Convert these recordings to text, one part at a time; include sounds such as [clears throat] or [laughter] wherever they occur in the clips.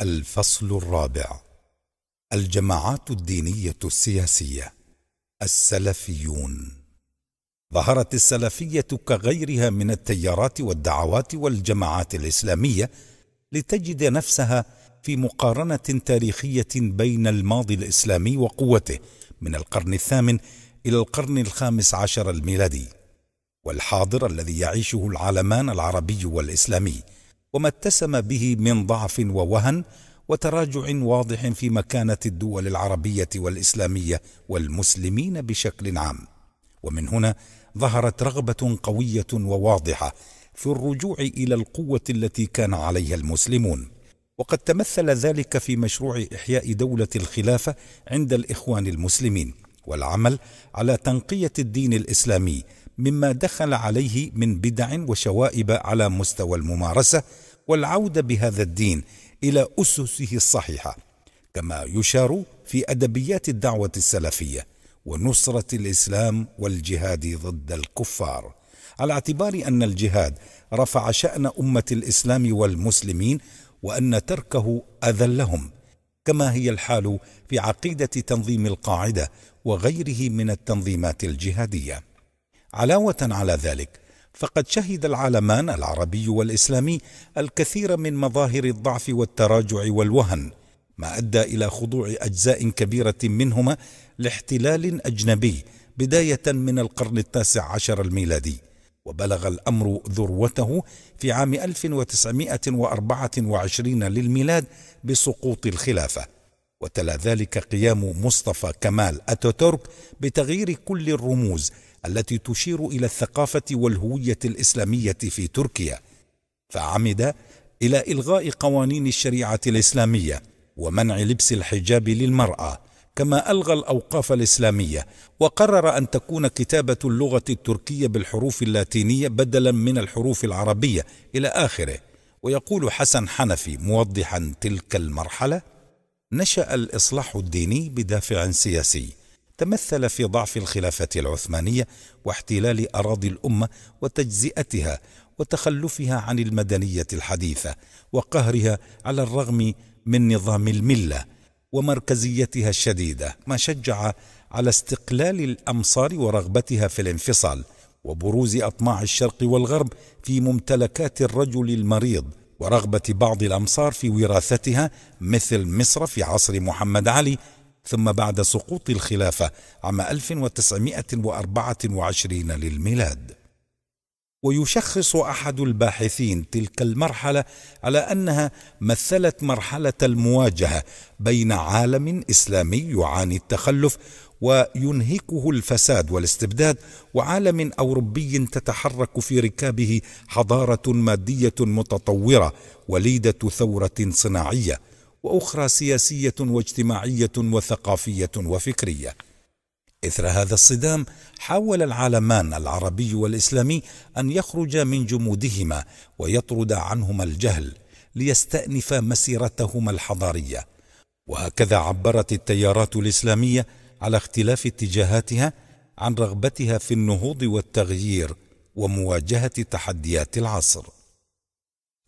الفصل الرابع الجماعات الدينية السياسية السلفيون ظهرت السلفية كغيرها من التيارات والدعوات والجماعات الإسلامية لتجد نفسها في مقارنة تاريخية بين الماضي الإسلامي وقوته من القرن الثامن إلى القرن الخامس عشر الميلادي والحاضر الذي يعيشه العالمان العربي والإسلامي وما اتسم به من ضعف ووهن وتراجع واضح في مكانه الدول العربيه والاسلاميه والمسلمين بشكل عام ومن هنا ظهرت رغبه قويه وواضحه في الرجوع الى القوه التي كان عليها المسلمون وقد تمثل ذلك في مشروع احياء دوله الخلافه عند الاخوان المسلمين والعمل على تنقيه الدين الاسلامي مما دخل عليه من بدع وشوائب على مستوى الممارسه والعوده بهذا الدين الى اسسه الصحيحه كما يشار في ادبيات الدعوه السلفيه ونصره الاسلام والجهاد ضد الكفار على اعتبار ان الجهاد رفع شان امه الاسلام والمسلمين وان تركه اذلهم كما هي الحال في عقيده تنظيم القاعده وغيره من التنظيمات الجهاديه علاوة على ذلك فقد شهد العالمان العربي والإسلامي الكثير من مظاهر الضعف والتراجع والوهن ما أدى إلى خضوع أجزاء كبيرة منهما لاحتلال أجنبي بداية من القرن التاسع عشر الميلادي وبلغ الأمر ذروته في عام 1924 للميلاد بسقوط الخلافة وتلا ذلك قيام مصطفى كمال أتاتورك بتغيير كل الرموز التي تشير الى الثقافه والهويه الاسلاميه في تركيا فعمد الى الغاء قوانين الشريعه الاسلاميه ومنع لبس الحجاب للمراه كما الغى الاوقاف الاسلاميه وقرر ان تكون كتابه اللغه التركيه بالحروف اللاتينيه بدلا من الحروف العربيه الى اخره ويقول حسن حنفي موضحا تلك المرحله نشا الاصلاح الديني بدافع سياسي تمثل في ضعف الخلافة العثمانية واحتلال أراضي الأمة وتجزئتها وتخلفها عن المدنية الحديثة وقهرها على الرغم من نظام الملة ومركزيتها الشديدة ما شجع على استقلال الأمصار ورغبتها في الانفصال وبروز أطماع الشرق والغرب في ممتلكات الرجل المريض ورغبة بعض الأمصار في وراثتها مثل مصر في عصر محمد علي ثم بعد سقوط الخلافة عام 1924 للميلاد ويشخص أحد الباحثين تلك المرحلة على أنها مثلت مرحلة المواجهة بين عالم إسلامي يعاني التخلف وينهكه الفساد والاستبداد وعالم اوروبي تتحرك في ركابه حضاره ماديه متطوره وليده ثوره صناعيه واخرى سياسيه واجتماعيه وثقافيه وفكريه اثر هذا الصدام حاول العالمان العربي والاسلامي ان يخرج من جمودهما ويطرد عنهما الجهل ليستانف مسيرتهما الحضاريه وهكذا عبرت التيارات الاسلاميه على اختلاف اتجاهاتها عن رغبتها في النهوض والتغيير ومواجهه تحديات العصر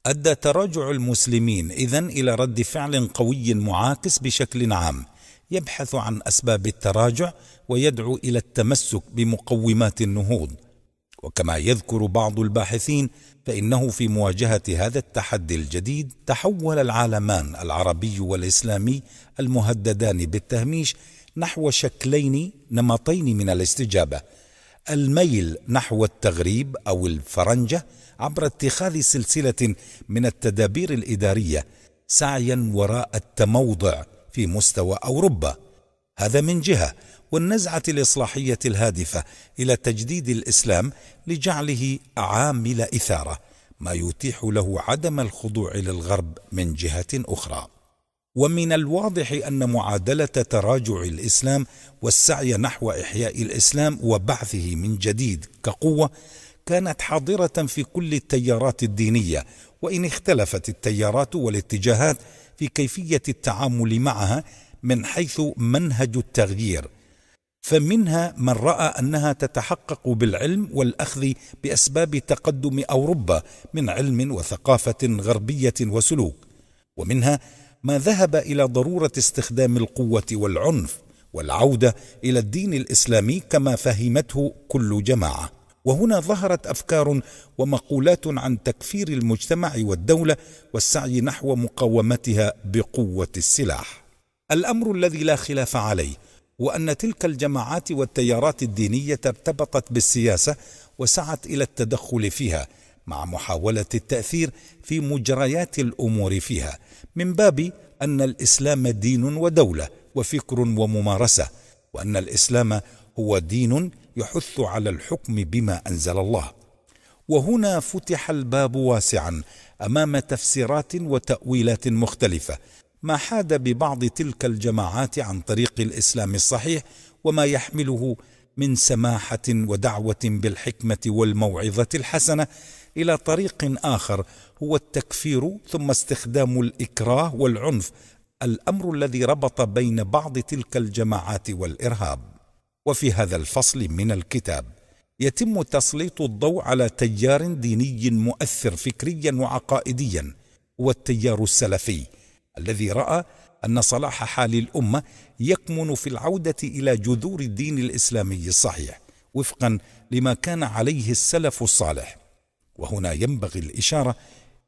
أدى تراجع المسلمين إذا إلى رد فعل قوي معاكس بشكل عام يبحث عن أسباب التراجع ويدعو إلى التمسك بمقومات النهوض وكما يذكر بعض الباحثين فإنه في مواجهة هذا التحدي الجديد تحول العالمان العربي والإسلامي المهددان بالتهميش نحو شكلين نمطين من الاستجابة الميل نحو التغريب أو الفرنجة عبر اتخاذ سلسله من التدابير الاداريه سعيا وراء التموضع في مستوى اوروبا هذا من جهه والنزعه الاصلاحيه الهادفه الى تجديد الاسلام لجعله عامل اثاره ما يتيح له عدم الخضوع للغرب من جهه اخرى ومن الواضح ان معادله تراجع الاسلام والسعي نحو احياء الاسلام وبعثه من جديد كقوه كانت حاضرة في كل التيارات الدينية وإن اختلفت التيارات والاتجاهات في كيفية التعامل معها من حيث منهج التغيير فمنها من راى انها تتحقق بالعلم والاخذ باسباب تقدم اوروبا من علم وثقافه غربيه وسلوك ومنها ما ذهب الى ضروره استخدام القوه والعنف والعوده الى الدين الاسلامي كما فهمته كل جماعه وهنا ظهرت افكار ومقولات عن تكفير المجتمع والدوله والسعي نحو مقاومتها بقوه السلاح الامر الذي لا خلاف عليه هو ان تلك الجماعات والتيارات الدينيه ارتبطت بالسياسه وسعت الى التدخل فيها مع محاوله التاثير في مجريات الامور فيها من باب ان الاسلام دين ودوله وفكر وممارسه وان الاسلام هو دين يحث على الحكم بما انزل الله وهنا فتح الباب واسعا امام تفسيرات وتاويلات مختلفه ما حاد ببعض تلك الجماعات عن طريق الاسلام الصحيح وما يحمله من سماحه ودعوه بالحكمه والموعظه الحسنه الى طريق اخر هو التكفير ثم استخدام الاكراه والعنف الامر الذي ربط بين بعض تلك الجماعات والارهاب وفي هذا الفصل من الكتاب يتم تسليط الضوء على تيار ديني مؤثر فكريا وعقائديا هو التيار السلفي الذي راى ان صلاح حال الامه يكمن في العوده الى جذور الدين الاسلامي الصحيح وفقا لما كان عليه السلف الصالح وهنا ينبغي الاشاره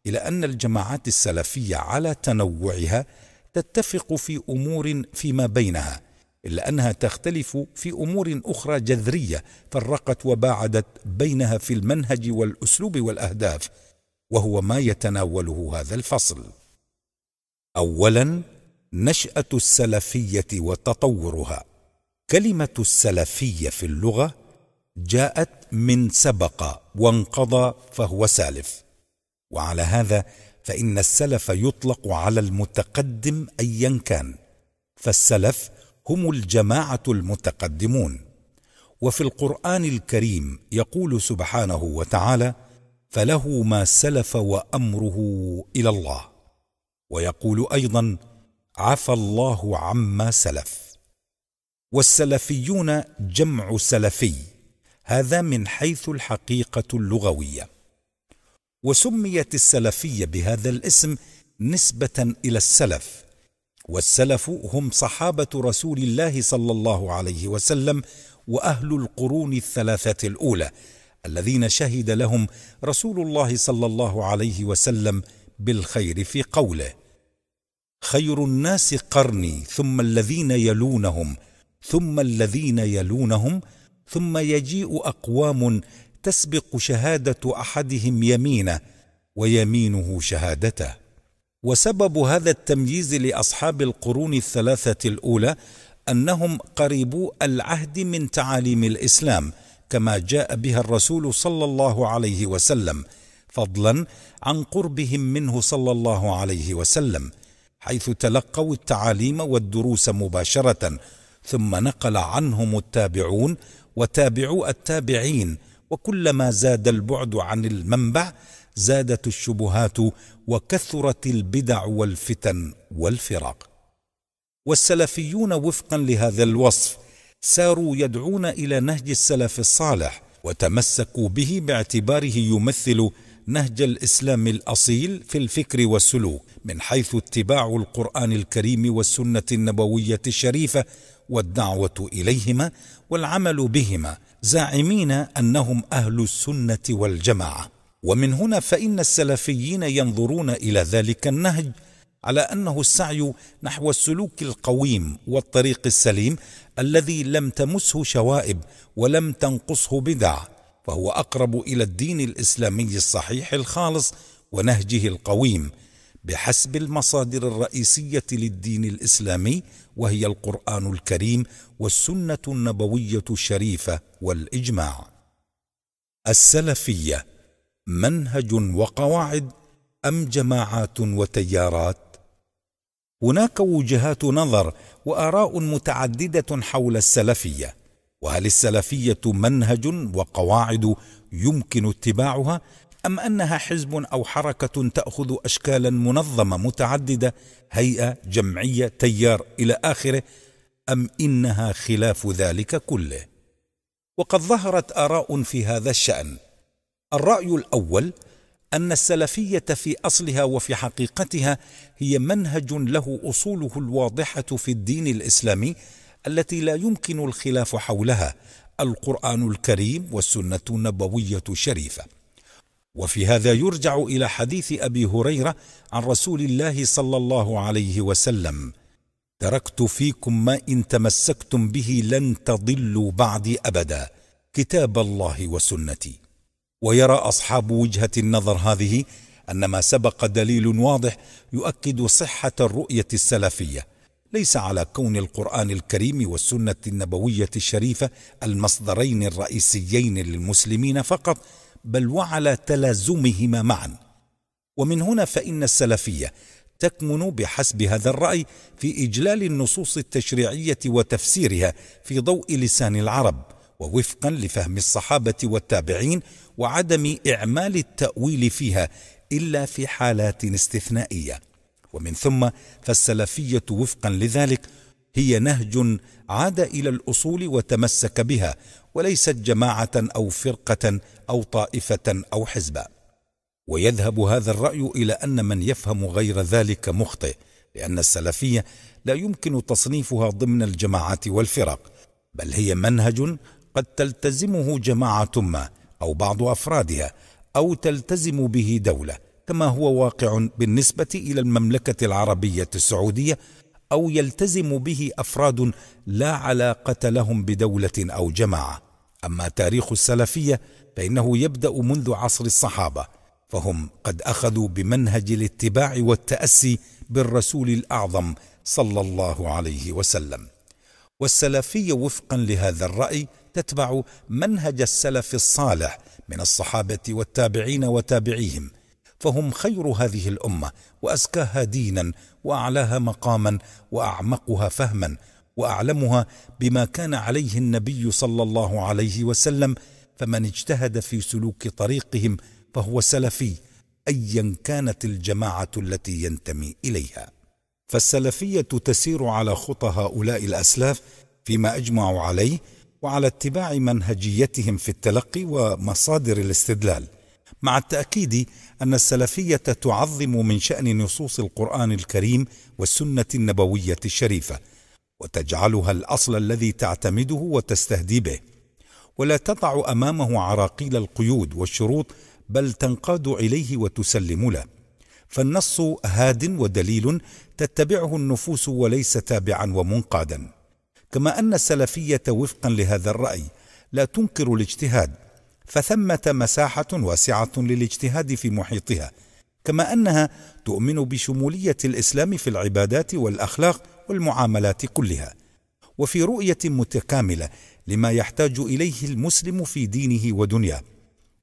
الى ان الجماعات السلفيه على تنوعها تتفق في امور فيما بينها إلا أنها تختلف في أمور أخرى جذرية فرقت وباعدت بينها في المنهج والأسلوب والأهداف وهو ما يتناوله هذا الفصل أولا نشأة السلفية وتطورها كلمة السلفية في اللغة جاءت من سبق وانقضى فهو سالف وعلى هذا فإن السلف يطلق على المتقدم أيا كان فالسلف هم الجماعه المتقدمون وفي القران الكريم يقول سبحانه وتعالى فله ما سلف وامره الى الله ويقول ايضا عفى الله عما سلف والسلفيون جمع سلفي هذا من حيث الحقيقه اللغويه وسميت السلفيه بهذا الاسم نسبه الى السلف والسلف هم صحابه رسول الله صلى الله عليه وسلم واهل القرون الثلاثه الاولى الذين شهد لهم رسول الله صلى الله عليه وسلم بالخير في قوله خير الناس قرني ثم الذين يلونهم ثم الذين يلونهم ثم يجيء اقوام تسبق شهاده احدهم يمينه ويمينه شهادته وسبب هذا التمييز لاصحاب القرون الثلاثه الاولى انهم قريبو العهد من تعاليم الاسلام كما جاء بها الرسول صلى الله عليه وسلم فضلا عن قربهم منه صلى الله عليه وسلم حيث تلقوا التعاليم والدروس مباشره ثم نقل عنهم التابعون وتابعوا التابعين وكلما زاد البعد عن المنبع زادت الشبهات وكثرت البدع والفتن والفرق والسلفيون وفقا لهذا الوصف ساروا يدعون الى نهج السلف الصالح وتمسكوا به باعتباره يمثل نهج الاسلام الاصيل في الفكر والسلوك من حيث اتباع القران الكريم والسنه النبويه الشريفه والدعوه اليهما والعمل بهما زاعمين انهم اهل السنه والجماعه ومن هنا فان السلفيين ينظرون الى ذلك النهج على انه السعي نحو السلوك القويم والطريق السليم الذي لم تمسه شوائب ولم تنقصه بدع فهو اقرب الى الدين الاسلامي الصحيح الخالص ونهجه القويم بحسب المصادر الرئيسيه للدين الاسلامي وهي القران الكريم والسنه النبويه الشريفه والاجماع السلفيه منهج وقواعد ام جماعات وتيارات هناك وجهات نظر واراء متعدده حول السلفيه وهل السلفيه منهج وقواعد يمكن اتباعها ام انها حزب او حركه تاخذ اشكالا منظمه متعدده هيئه جمعيه تيار الى اخره ام انها خلاف ذلك كله وقد ظهرت اراء في هذا الشان الرأي الأول أن السلفية في أصلها وفي حقيقتها هي منهج له أصوله الواضحة في الدين الإسلامي التي لا يمكن الخلاف حولها القرآن الكريم والسنة النبوية الشريفة. وفي هذا يرجع إلى حديث أبي هريرة عن رسول الله صلى الله عليه وسلم: تركت فيكم ما إن تمسكتم به لن تضلوا بعدي أبدا كتاب الله وسنتي. ويرى اصحاب وجهه النظر هذه ان ما سبق دليل واضح يؤكد صحه الرؤيه السلفيه ليس على كون القران الكريم والسنه النبويه الشريفه المصدرين الرئيسيين للمسلمين فقط بل وعلى تلازمهما معا ومن هنا فان السلفيه تكمن بحسب هذا الراي في اجلال النصوص التشريعيه وتفسيرها في ضوء لسان العرب ووفقا لفهم الصحابه والتابعين وعدم اعمال التاويل فيها الا في حالات استثنائيه ومن ثم فالسلفيه وفقا لذلك هي نهج عاد الى الاصول وتمسك بها وليست جماعه او فرقه او طائفه او حزبا ويذهب هذا الراي الى ان من يفهم غير ذلك مخطئ لان السلفيه لا يمكن تصنيفها ضمن الجماعات والفرق بل هي منهج قد تلتزمه جماعة ما أو بعض أفرادها أو تلتزم به دولة كما هو واقع بالنسبة إلى المملكة العربية السعودية أو يلتزم به أفراد لا علاقة لهم بدولة أو جماعة أما تاريخ السلفية فإنه يبدأ منذ عصر الصحابة فهم قد أخذوا بمنهج الاتباع والتأسي بالرسول الأعظم صلى الله عليه وسلم والسلفية وفقا لهذا الرأي تتبع منهج السلف الصالح من الصحابه والتابعين وتابعيهم فهم خير هذه الامه وازكاها دينا واعلاها مقاما واعمقها فهما واعلمها بما كان عليه النبي صلى الله عليه وسلم فمن اجتهد في سلوك طريقهم فهو سلفي ايا كانت الجماعه التي ينتمي اليها فالسلفيه تسير على خطى هؤلاء الاسلاف فيما اجمعوا عليه وعلى اتباع منهجيتهم في التلقي ومصادر الاستدلال مع التاكيد ان السلفيه تعظم من شان نصوص القران الكريم والسنه النبويه الشريفه وتجعلها الاصل الذي تعتمده وتستهدي به ولا تضع امامه عراقيل القيود والشروط بل تنقاد اليه وتسلم له فالنص هاد ودليل تتبعه النفوس وليس تابعا ومنقادا كما أن السلفية وفقا لهذا الرأي لا تنكر الاجتهاد فثمة مساحة واسعة للاجتهاد في محيطها كما أنها تؤمن بشمولية الإسلام في العبادات والأخلاق والمعاملات كلها وفي رؤية متكاملة لما يحتاج إليه المسلم في دينه ودنياه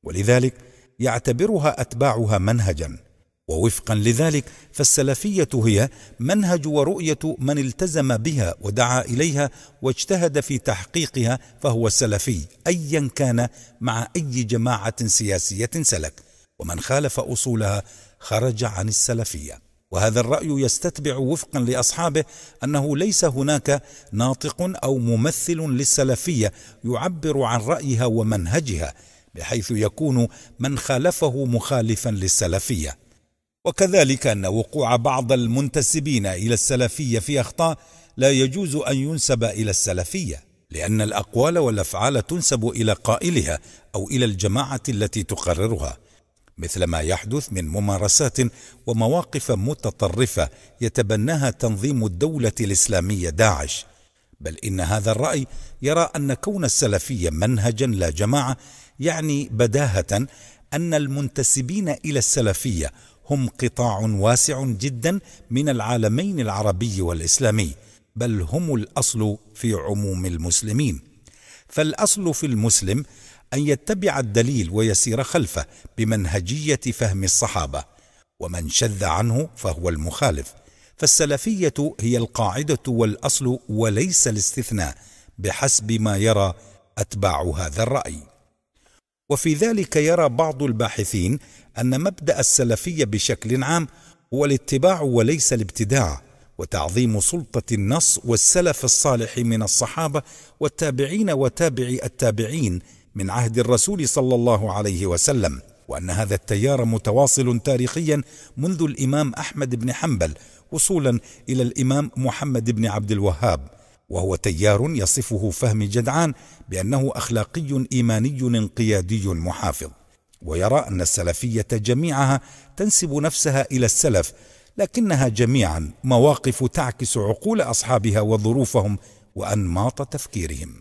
ولذلك يعتبرها أتباعها منهجاً ووفقا لذلك فالسلفية هي منهج ورؤية من التزم بها ودعا إليها واجتهد في تحقيقها فهو سلفي أيا كان مع أي جماعة سياسية سلك ومن خالف أصولها خرج عن السلفية وهذا الرأي يستتبع وفقا لأصحابه أنه ليس هناك ناطق أو ممثل للسلفية يعبر عن رأيها ومنهجها بحيث يكون من خالفه مخالفا للسلفيه وكذلك أن وقوع بعض المنتسبين إلى السلفية في أخطاء لا يجوز أن ينسب إلى السلفية لأن الأقوال والأفعال تنسب إلى قائلها أو إلى الجماعة التي تقررها مثل ما يحدث من ممارسات ومواقف متطرفة يتبناها تنظيم الدولة الإسلامية داعش بل إن هذا الرأي يرى أن كون السلفية منهجا لا جماعة يعني بداهة أن المنتسبين إلى السلفية هم قطاع واسع جدا من العالمين العربي والاسلامي بل هم الاصل في عموم المسلمين فالاصل في المسلم ان يتبع الدليل ويسير خلفه بمنهجيه فهم الصحابه ومن شذ عنه فهو المخالف فالسلفيه هي القاعده والاصل وليس الاستثناء بحسب ما يرى اتباع هذا الراي وفي ذلك يرى بعض الباحثين أن مبدأ السلفية بشكل عام هو الاتباع وليس الابتداع وتعظيم سلطة النص والسلف الصالح من الصحابة والتابعين وتابعي التابعين من عهد الرسول صلى الله عليه وسلم وأن هذا التيار متواصل تاريخيا منذ الإمام أحمد بن حنبل وصولا إلى الإمام محمد بن عبد الوهاب وهو تيار يصفه فهم جدعان بأنه أخلاقي إيماني انقيادي محافظ ويرى أن السلفية جميعها تنسب نفسها إلى السلف لكنها جميعا مواقف تعكس عقول أصحابها وظروفهم وأنماط تفكيرهم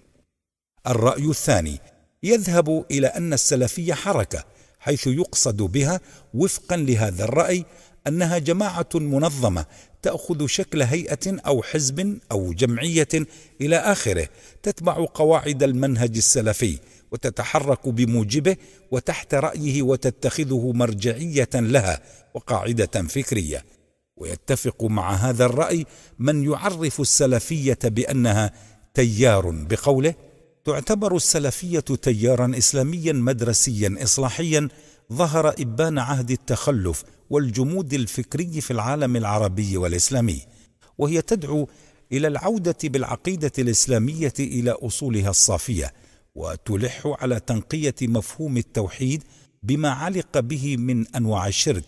الرأي الثاني يذهب إلى أن السلفية حركة حيث يقصد بها وفقا لهذا الرأي أنها جماعة منظمة تأخذ شكل هيئة أو حزب أو جمعية إلى آخره تتبع قواعد المنهج السلفي وتتحرك بموجبه وتحت رأيه وتتخذه مرجعية لها وقاعدة فكرية ويتفق مع هذا الرأي من يعرف السلفية بأنها تيار بقوله تعتبر السلفية تيارا إسلاميا مدرسيا إصلاحيا ظهر إبان عهد التخلف والجمود الفكري في العالم العربي والاسلامي وهي تدعو الى العوده بالعقيده الاسلاميه الى اصولها الصافيه وتلح على تنقيه مفهوم التوحيد بما علق به من انواع الشرك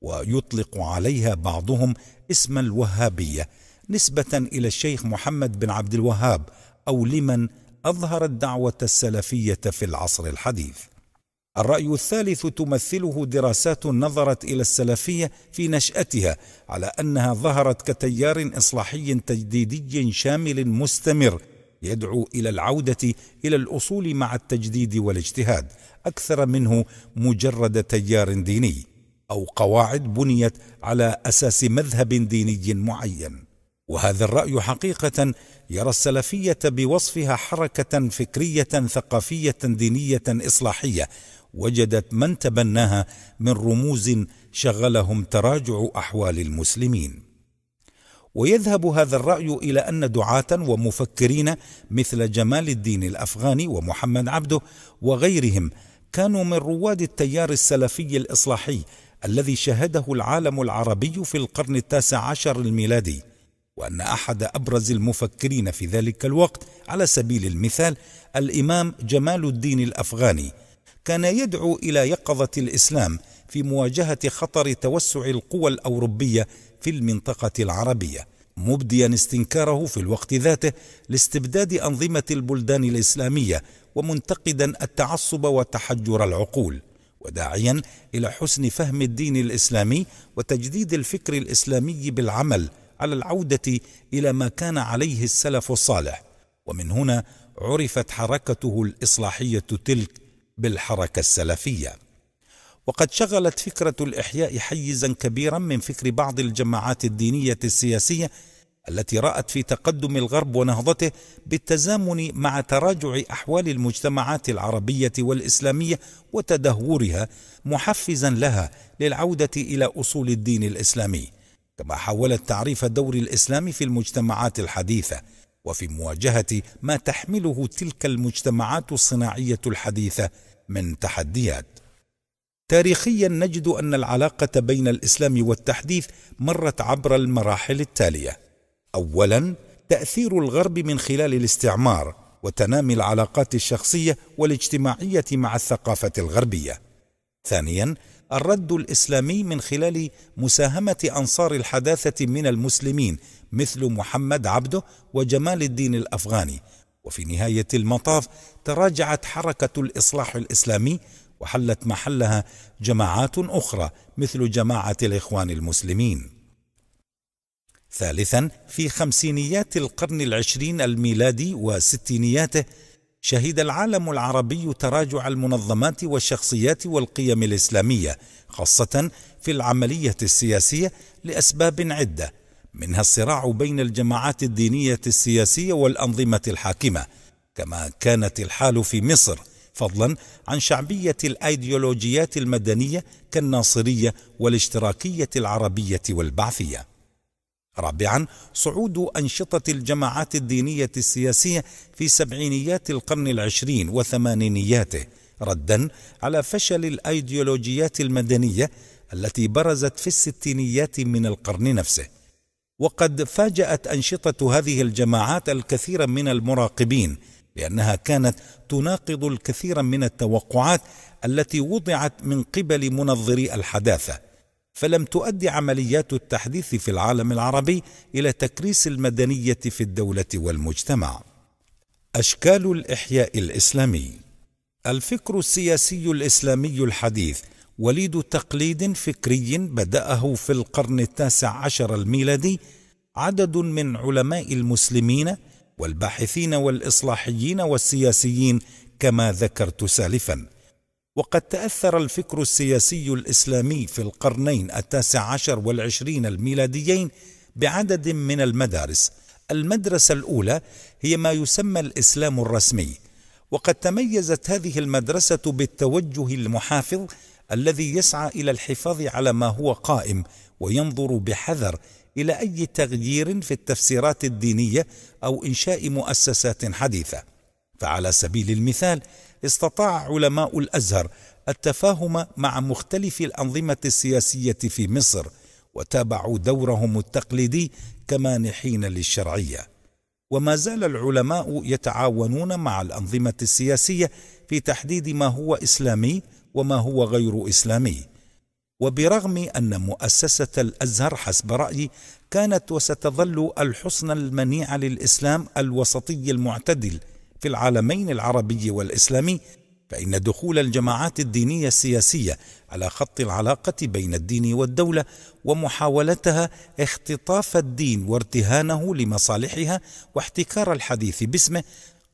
ويطلق عليها بعضهم اسم الوهابيه نسبه الى الشيخ محمد بن عبد الوهاب او لمن اظهر الدعوه السلفيه في العصر الحديث الرأي الثالث تمثله دراسات نظرت إلى السلفية في نشأتها على أنها ظهرت كتيار إصلاحي تجديدي شامل مستمر يدعو إلى العودة إلى الأصول مع التجديد والاجتهاد أكثر منه مجرد تيار ديني أو قواعد بنيت على أساس مذهب ديني معين وهذا الرأي حقيقة يرى السلفية بوصفها حركة فكرية ثقافية دينية إصلاحية وجدت من تبناها من رموز شغلهم تراجع احوال المسلمين ويذهب هذا الراي الى ان دعاه ومفكرين مثل جمال الدين الافغاني ومحمد عبده وغيرهم كانوا من رواد التيار السلفي الاصلاحي الذي شهده العالم العربي في القرن التاسع عشر الميلادي وان احد ابرز المفكرين في ذلك الوقت على سبيل المثال الامام جمال الدين الافغاني كان يدعو الى يقظه الاسلام في مواجهه خطر توسع القوى الاوروبيه في المنطقه العربيه مبديا استنكاره في الوقت ذاته لاستبداد انظمه البلدان الاسلاميه ومنتقدا التعصب وتحجر العقول وداعيا الى حسن فهم الدين الاسلامي وتجديد الفكر الاسلامي بالعمل على العوده الى ما كان عليه السلف الصالح ومن هنا عرفت حركته الاصلاحيه تلك بالحركة السلفية وقد شغلت فكرة الإحياء حيزا كبيرا من فكر بعض الجماعات الدينية السياسية التي رأت في تقدم الغرب ونهضته بالتزامن مع تراجع أحوال المجتمعات العربية والإسلامية وتدهورها محفزا لها للعودة إلى أصول الدين الإسلامي كما حاولت تعريف دور الإسلام في المجتمعات الحديثة وفي مواجهة ما تحمله تلك المجتمعات الصناعية الحديثة من تحديات تاريخيا نجد ان العلاقه بين الاسلام والتحديث مرت عبر المراحل التاليه اولا تاثير الغرب من خلال الاستعمار وتنامي العلاقات الشخصيه والاجتماعيه مع الثقافه الغربيه ثانيا الرد الاسلامي من خلال مساهمه انصار الحداثه من المسلمين مثل محمد عبده وجمال الدين الافغاني وفي نهاية المطاف تراجعت حركة الإصلاح الإسلامي وحلت محلها جماعات أخرى مثل جماعة الإخوان المسلمين ثالثا في خمسينيات القرن العشرين الميلادي وستينياته شهد العالم العربي تراجع المنظمات والشخصيات والقيم الاسلاميه خاصه في العمليه السياسيه لاسباب عده منها الصراع بين الجماعات الدينيه السياسيه والانظمه الحاكمه كما كانت الحال في مصر فضلا عن شعبيه الايديولوجيات المدنيه كالناصريه والاشتراكيه العربيه والبعثيه رابعا صعود أنشطة الجماعات الدينية السياسية في سبعينيات القرن العشرين وثمانينياته ردا على فشل الأيديولوجيات المدنية التي برزت في الستينيات من القرن نفسه وقد فاجأت أنشطة هذه الجماعات الكثير من المراقبين لأنها كانت تناقض الكثير من التوقعات التي وضعت من قبل منظري الحداثة فلم تؤدي عمليات التحديث في العالم العربي إلى تكريس المدنية في الدولة والمجتمع أشكال الإحياء الإسلامي الفكر السياسي الإسلامي الحديث وليد تقليد فكري بدأه في القرن التاسع عشر الميلادي عدد من علماء المسلمين والباحثين والإصلاحيين والسياسيين كما ذكرت سالفا وقد تأثر الفكر السياسي الإسلامي في القرنين التاسع عشر والعشرين الميلاديين بعدد من المدارس المدرسة الأولى هي ما يسمى الإسلام الرسمي وقد تميزت هذه المدرسة بالتوجه المحافظ الذي يسعى الى الحفاظ على ما هو قائم وينظر بحذر الى اي تغيير في التفسيرات الدينيه او انشاء مؤسسات حديثه فعلى سبيل المثال استطاع علماء الازهر التفاهم مع مختلف الانظمه السياسيه في مصر وتابعوا دورهم التقليدي كمانحين للشرعيه وما زال العلماء يتعاونون مع الانظمه السياسيه في تحديد ما هو اسلامي وما هو غير اسلامي وبرغم ان مؤسسه الازهر حسب رايي كانت وستظل الحصن المنيع للاسلام الوسطي المعتدل في العالمين العربي والاسلامي فان دخول الجماعات الدينيه السياسيه على خط العلاقه بين الدين والدوله ومحاولتها اختطاف الدين وارتهانه لمصالحها واحتكار الحديث باسمه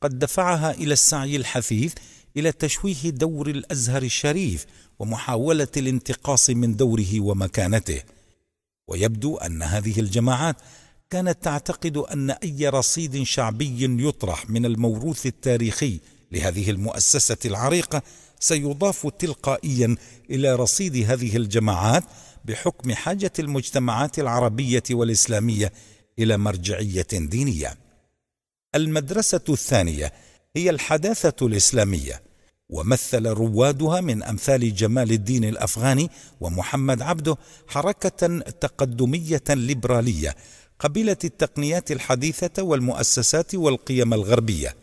قد دفعها الى السعي الحثيث إلى تشويه دور الأزهر الشريف ومحاولة الانتقاص من دوره ومكانته ويبدو أن هذه الجماعات كانت تعتقد أن أي رصيد شعبي يطرح من الموروث التاريخي لهذه المؤسسة العريقة سيضاف تلقائيا إلى رصيد هذه الجماعات بحكم حاجة المجتمعات العربية والإسلامية إلى مرجعية دينية. المدرسة الثانية هي الحداثة الإسلامية ومثل روادها من امثال جمال الدين الافغاني ومحمد عبده حركه تقدميه ليبراليه قبلت التقنيات الحديثه والمؤسسات والقيم الغربيه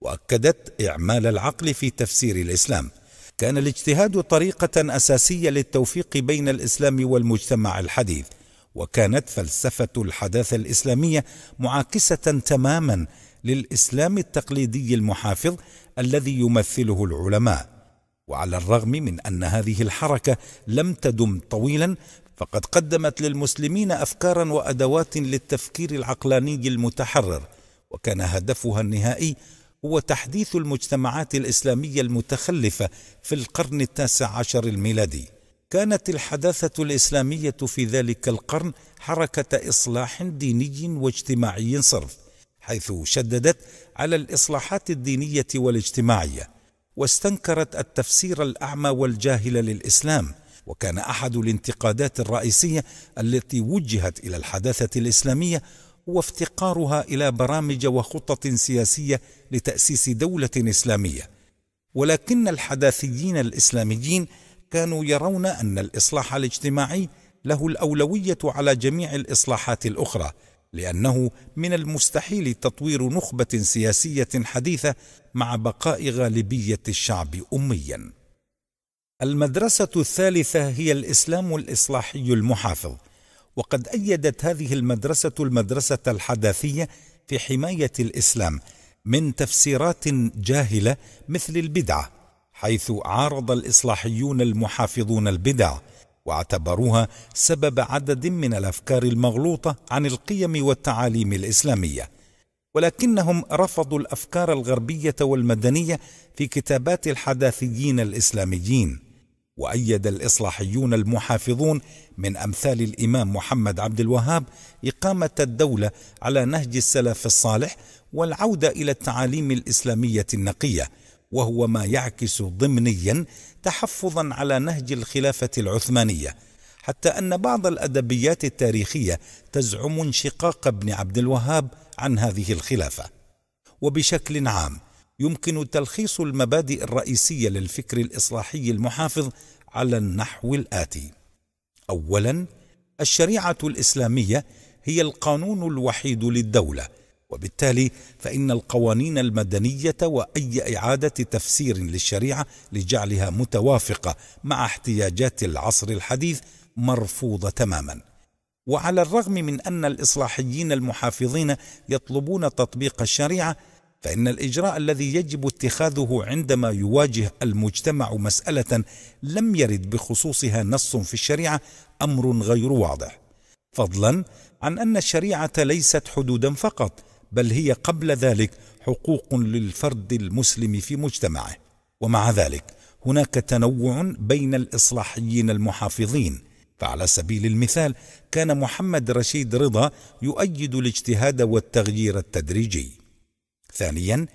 واكدت اعمال العقل في تفسير الاسلام كان الاجتهاد طريقه اساسيه للتوفيق بين الاسلام والمجتمع الحديث وكانت فلسفه الحداثه الاسلاميه معاكسه تماما للإسلام التقليدي المحافظ الذي يمثله العلماء وعلى الرغم من أن هذه الحركة لم تدم طويلا فقد قدمت للمسلمين أفكارا وأدوات للتفكير العقلاني المتحرر وكان هدفها النهائي هو تحديث المجتمعات الإسلامية المتخلفة في القرن التاسع عشر الميلادي كانت الحداثة الإسلامية في ذلك القرن حركة إصلاح ديني واجتماعي صرف حيث شددت على الاصلاحات الدينيه والاجتماعيه واستنكرت التفسير الاعمى والجاهل للاسلام وكان احد الانتقادات الرئيسيه التي وجهت الى الحداثه الاسلاميه هو افتقارها الى برامج وخطط سياسيه لتاسيس دوله اسلاميه ولكن الحداثيين الاسلاميين كانوا يرون ان الاصلاح الاجتماعي له الاولويه على جميع الاصلاحات الاخرى لانه من المستحيل تطوير نخبه سياسيه حديثه مع بقاء غالبيه الشعب اميا المدرسه الثالثه هي الاسلام الاصلاحي المحافظ وقد ايدت هذه المدرسه المدرسه الحداثيه في حمايه الاسلام من تفسيرات جاهله مثل البدعه حيث عارض الاصلاحيون المحافظون البدع واعتبروها سبب عدد من الافكار المغلوطه عن القيم والتعاليم الاسلاميه ولكنهم رفضوا الافكار الغربيه والمدنيه في كتابات الحداثيين الاسلاميين وايد الاصلاحيون المحافظون من امثال الامام محمد عبد الوهاب اقامه الدوله على نهج السلف الصالح والعوده الى التعاليم الاسلاميه النقيه وهو ما يعكس ضمنيا تحفظا على نهج الخلافه العثمانيه حتى ان بعض الادبيات التاريخيه تزعم انشقاق ابن عبد الوهاب عن هذه الخلافه وبشكل عام يمكن تلخيص المبادئ الرئيسيه للفكر الاصلاحي المحافظ على النحو الاتي اولا الشريعه الاسلاميه هي القانون الوحيد للدوله وبالتالي فإن القوانين المدنية وأي إعادة تفسير للشريعة لجعلها متوافقة مع احتياجات العصر الحديث مرفوضة تماما. وعلى الرغم من أن الإصلاحيين المحافظين يطلبون تطبيق الشريعة فإن الإجراء الذي يجب اتخاذه عندما يواجه المجتمع مسألة لم يرد بخصوصها نص في الشريعة أمر غير واضح. فضلا عن أن الشريعة ليست حدودا فقط بل هي قبل ذلك حقوق للفرد المسلم في مجتمعه ومع ذلك هناك تنوع بين الاصلاحيين المحافظين فعلى سبيل المثال كان محمد رشيد رضا يؤيد الاجتهاد والتغيير التدريجي ثانيا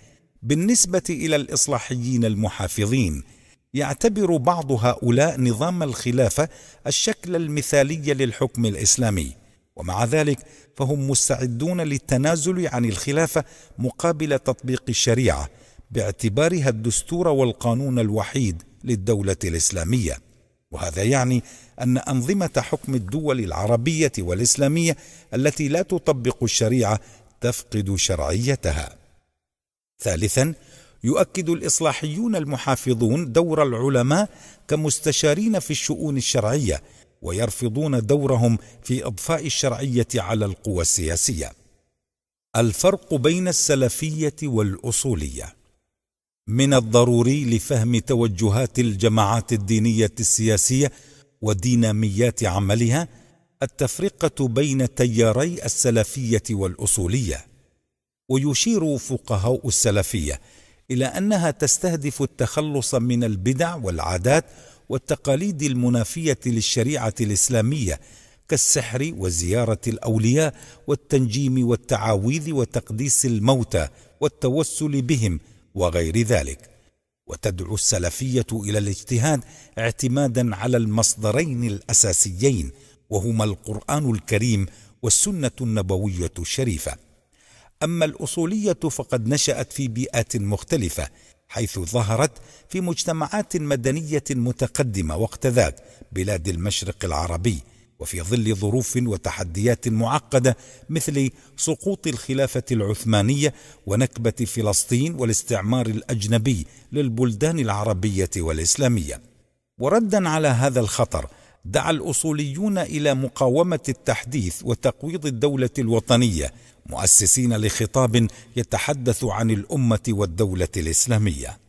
بالنسبه الى الاصلاحيين المحافظين يعتبر بعض هؤلاء نظام الخلافه الشكل المثالي للحكم الاسلامي ومع ذلك فهم مستعدون للتنازل عن الخلافه مقابل تطبيق الشريعه باعتبارها الدستور والقانون الوحيد للدوله الاسلاميه وهذا يعني ان انظمه حكم الدول العربيه والاسلاميه التي لا تطبق الشريعه تفقد شرعيتها ثالثا يؤكد الاصلاحيون المحافظون دور العلماء كمستشارين في الشؤون الشرعيه ويرفضون دورهم في اضفاء الشرعيه على القوى السياسيه الفرق بين السلفيه والاصوليه من الضروري لفهم توجهات الجماعات الدينيه السياسيه وديناميات عملها التفرقه بين تياري السلفيه والاصوليه ويشير فقهاء السلفيه الى انها تستهدف التخلص من البدع والعادات والتقاليد المنافيه للشريعه الاسلاميه كالسحر وزياره الاولياء والتنجيم والتعاويذ وتقديس الموتى والتوسل بهم وغير ذلك وتدعو السلفيه الى الاجتهاد اعتمادا على المصدرين الاساسيين وهما القران الكريم والسنه النبويه الشريفه اما الاصوليه فقد نشات في بيئات مختلفه حيث ظهرت في مجتمعات مدنيه متقدمه وقت ذاك بلاد المشرق العربي وفي ظل ظروف وتحديات معقده مثل سقوط الخلافه العثمانيه ونكبه فلسطين والاستعمار الاجنبي للبلدان العربيه والاسلاميه وردا على هذا الخطر دعا الاصوليون الى مقاومه التحديث وتقويض الدوله الوطنيه مؤسسين لخطاب يتحدث عن الامه والدوله الاسلاميه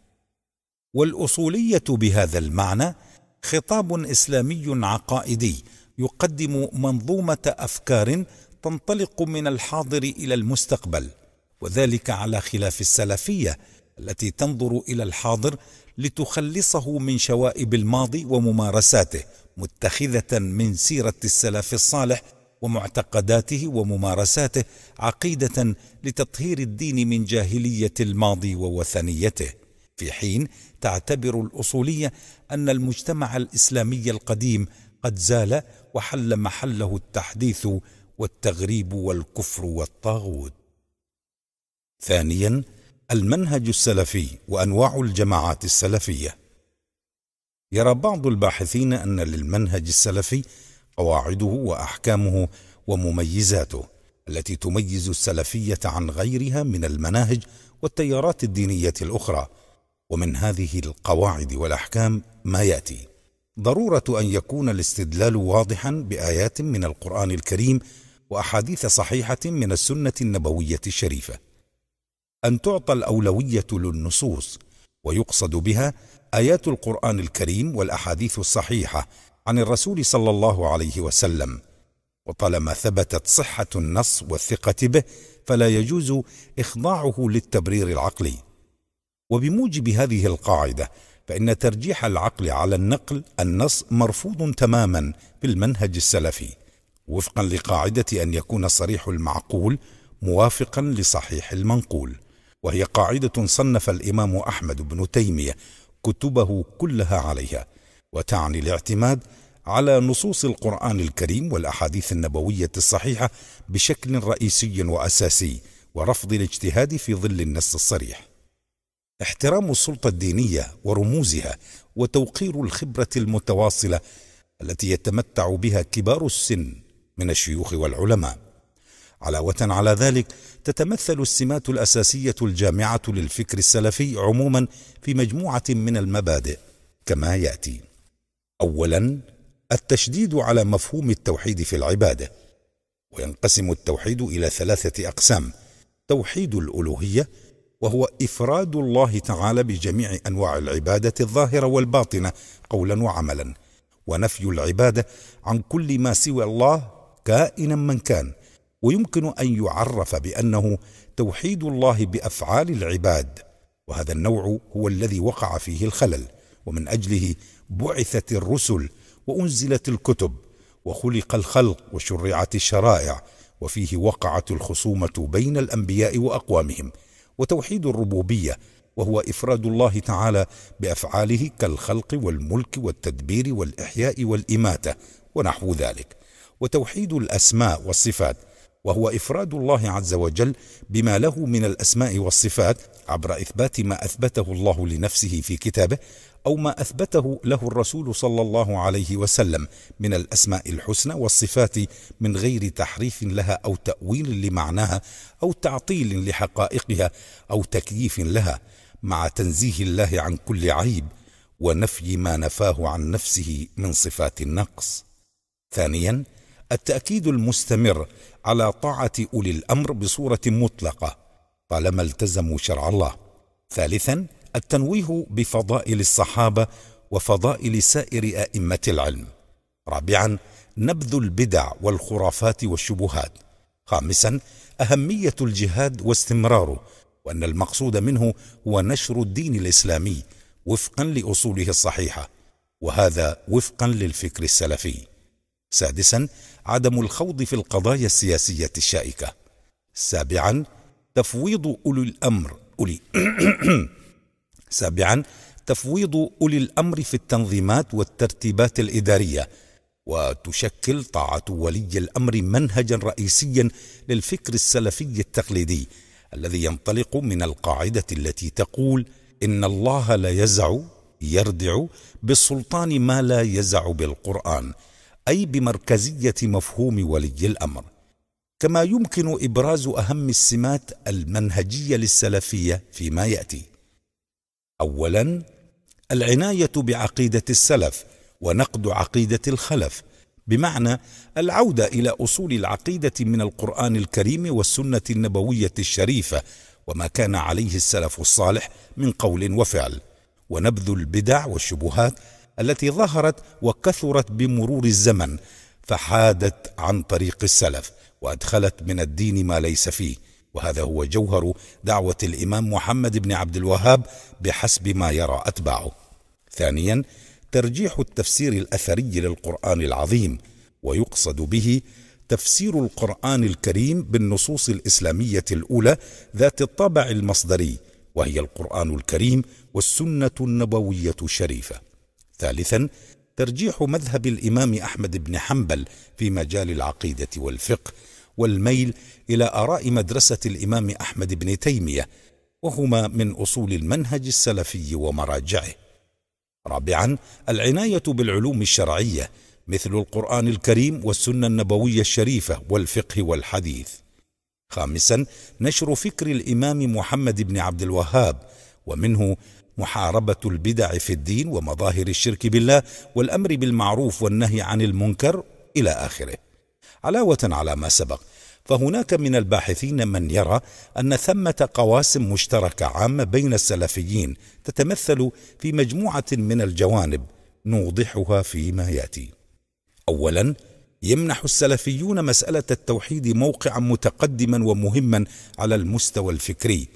والاصوليه بهذا المعنى خطاب اسلامي عقائدي يقدم منظومه افكار تنطلق من الحاضر الى المستقبل وذلك على خلاف السلفيه التي تنظر الى الحاضر لتخلصه من شوائب الماضي وممارساته متخذه من سيره السلف الصالح ومعتقداته وممارساته عقيده لتطهير الدين من جاهليه الماضي ووثنيته في حين تعتبر الاصوليه ان المجتمع الاسلامي القديم قد زال وحل محله التحديث والتغريب والكفر والطاغوت ثانيا المنهج السلفي وانواع الجماعات السلفيه يرى بعض الباحثين ان للمنهج السلفي قواعده واحكامه ومميزاته التي تميز السلفيه عن غيرها من المناهج والتيارات الدينيه الاخرى ومن هذه القواعد والاحكام ما ياتي ضروره ان يكون الاستدلال واضحا بايات من القران الكريم واحاديث صحيحه من السنه النبويه الشريفه ان تعطى الاولويه للنصوص ويقصد بها ايات القران الكريم والاحاديث الصحيحه عن الرسول صلى الله عليه وسلم وطالما ثبتت صحة النص والثقة به فلا يجوز إخضاعه للتبرير العقلي وبموجب هذه القاعدة فإن ترجيح العقل على النقل النص مرفوض تماما في المنهج السلفي وفقا لقاعدة أن يكون صريح المعقول موافقا لصحيح المنقول وهي قاعدة صنف الإمام أحمد بن تيمية كتبه كلها عليها وتعني الاعتماد على نصوص القرآن الكريم والأحاديث النبوية الصحيحة بشكل رئيسي وأساسي ورفض الاجتهاد في ظل النص الصريح. احترام السلطة الدينية ورموزها وتوقير الخبرة المتواصلة التي يتمتع بها كبار السن من الشيوخ والعلماء. علاوة على ذلك تتمثل السمات الأساسية الجامعة للفكر السلفي عموما في مجموعة من المبادئ كما يأتي: اولا التشديد على مفهوم التوحيد في العباده وينقسم التوحيد الى ثلاثه اقسام توحيد الالوهيه وهو افراد الله تعالى بجميع انواع العباده الظاهره والباطنه قولا وعملا ونفي العباده عن كل ما سوى الله كائنا من كان ويمكن ان يعرف بانه توحيد الله بافعال العباد وهذا النوع هو الذي وقع فيه الخلل ومن اجله بعثت الرسل وانزلت الكتب وخلق الخلق وشرعت الشرائع وفيه وقعت الخصومه بين الانبياء واقوامهم وتوحيد الربوبيه وهو افراد الله تعالى بافعاله كالخلق والملك والتدبير والاحياء والاماته ونحو ذلك وتوحيد الاسماء والصفات وهو افراد الله عز وجل بما له من الاسماء والصفات عبر اثبات ما اثبته الله لنفسه في كتابه او ما اثبته له الرسول صلى الله عليه وسلم من الاسماء الحسنى والصفات من غير تحريف لها او تاويل لمعناها او تعطيل لحقائقها او تكييف لها مع تنزيه الله عن كل عيب ونفي ما نفاه عن نفسه من صفات النقص ثانيا التاكيد المستمر على طاعه اولي الامر بصوره مطلقه طالما التزموا شرع الله ثالثا التنويه بفضائل الصحابة وفضائل سائر أئمة العلم رابعا نبذ البدع والخرافات والشبهات خامسا أهمية الجهاد واستمراره وأن المقصود منه هو نشر الدين الإسلامي وفقا لأصوله الصحيحة وهذا وفقا للفكر السلفي سادسا عدم الخوض في القضايا السياسية الشائكة سابعا تفويض أولي الأمر أولي [clears throat] سابعا تفويض أولي الأمر في التنظيمات والترتيبات الإدارية وتشكل طاعة ولي الأمر منهجا رئيسيا للفكر السلفي التقليدي الذي ينطلق من القاعدة التي تقول إن الله لا يزع يردع بالسلطان ما لا يزع بالقرآن أي بمركزية مفهوم ولي الأمر كما يمكن إبراز أهم السمات المنهجية للسلفية فيما يأتي اولا العنايه بعقيده السلف ونقد عقيده الخلف بمعنى العوده الى اصول العقيده من القران الكريم والسنه النبويه الشريفه وما كان عليه السلف الصالح من قول وفعل ونبذ البدع والشبهات التي ظهرت وكثرت بمرور الزمن فحادت عن طريق السلف وادخلت من الدين ما ليس فيه وهذا هو جوهر دعوة الإمام محمد بن عبد الوهاب بحسب ما يرى أتباعه. ثانيا ترجيح التفسير الأثري للقرآن العظيم ويقصد به تفسير القرآن الكريم بالنصوص الإسلامية الأولى ذات الطابع المصدري وهي القرآن الكريم والسنة النبوية الشريفة. ثالثا ترجيح مذهب الإمام أحمد بن حنبل في مجال العقيدة والفقه والميل إلى آراء مدرسة الإمام أحمد بن تيمية وهما من أصول المنهج السلفي ومراجعه. رابعا العناية بالعلوم الشرعية مثل القرآن الكريم والسنة النبوية الشريفة والفقه والحديث. خامسا نشر فكر الإمام محمد بن عبد الوهاب ومنه محاربة البدع في الدين ومظاهر الشرك بالله والأمر بالمعروف والنهي عن المنكر إلى آخره. علاوة على ما سبق فهناك من الباحثين من يرى أن ثمة قواسم مشتركة عامة بين السلفيين تتمثل في مجموعة من الجوانب نوضحها فيما ياتي. أولاً يمنح السلفيون مسألة التوحيد موقعا متقدما ومهما على المستوى الفكري،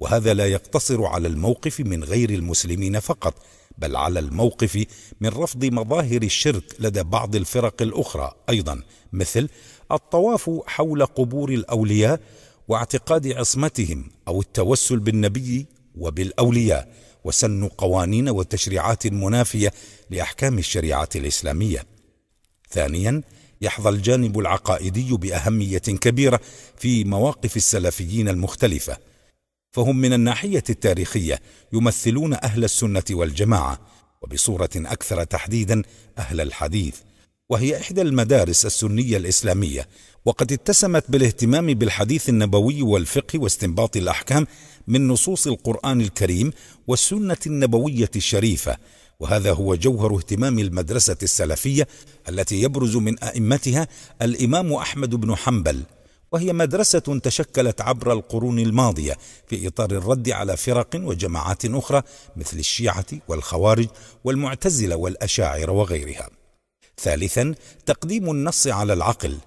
وهذا لا يقتصر على الموقف من غير المسلمين فقط، بل على الموقف من رفض مظاهر الشرك لدى بعض الفرق الاخرى ايضا مثل الطواف حول قبور الاولياء واعتقاد عصمتهم او التوسل بالنبي وبالاولياء وسن قوانين وتشريعات منافيه لاحكام الشريعه الاسلاميه ثانيا يحظى الجانب العقائدي باهميه كبيره في مواقف السلفيين المختلفه فهم من الناحية التاريخية يمثلون أهل السنة والجماعة وبصورة أكثر تحديدا أهل الحديث وهي إحدى المدارس السنية الإسلامية وقد اتسمت بالاهتمام بالحديث النبوي والفقه واستنباط الأحكام من نصوص القرآن الكريم والسنة النبوية الشريفة وهذا هو جوهر اهتمام المدرسة السلفية التي يبرز من أئمتها الإمام أحمد بن حنبل وهي مدرسة تشكلت عبر القرون الماضية في إطار الرد على فرق وجماعات أخرى مثل الشيعة والخوارج والمعتزلة والأشاعرة وغيرها. ثالثا تقديم النص على العقل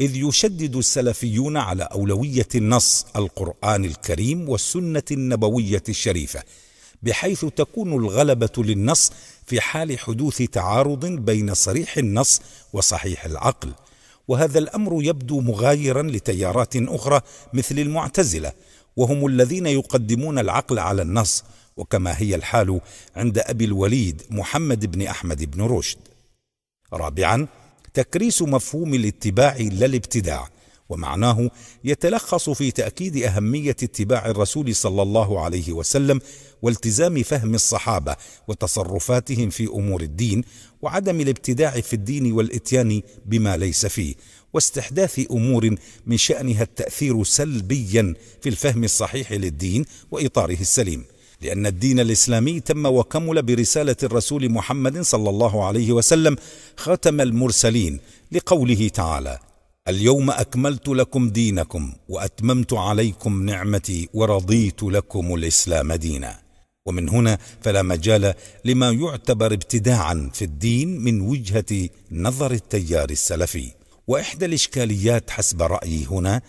إذ يشدد السلفيون على أولوية النص القرآن الكريم والسنة النبوية الشريفة بحيث تكون الغلبة للنص في حال حدوث تعارض بين صريح النص وصحيح العقل وهذا الامر يبدو مغايرا لتيارات اخرى مثل المعتزله وهم الذين يقدمون العقل على النص وكما هي الحال عند ابي الوليد محمد بن احمد بن رشد رابعا تكريس مفهوم الاتباع لا الابتداع ومعناه يتلخص في تاكيد اهميه اتباع الرسول صلى الله عليه وسلم والتزام فهم الصحابه وتصرفاتهم في امور الدين وعدم الابتداع في الدين والاتيان بما ليس فيه واستحداث امور من شانها التاثير سلبيا في الفهم الصحيح للدين واطاره السليم لأن الدين الإسلامي تم وكمل برسالة الرسول محمد صلى الله عليه وسلم خاتم المرسلين لقوله تعالى: اليوم أكملت لكم دينكم وأتممت عليكم نعمتي ورضيت لكم الإسلام دينا. ومن هنا فلا مجال لما يعتبر ابتداعا في الدين من وجهة نظر التيار السلفي وإحدى الإشكاليات حسب رأيي هنا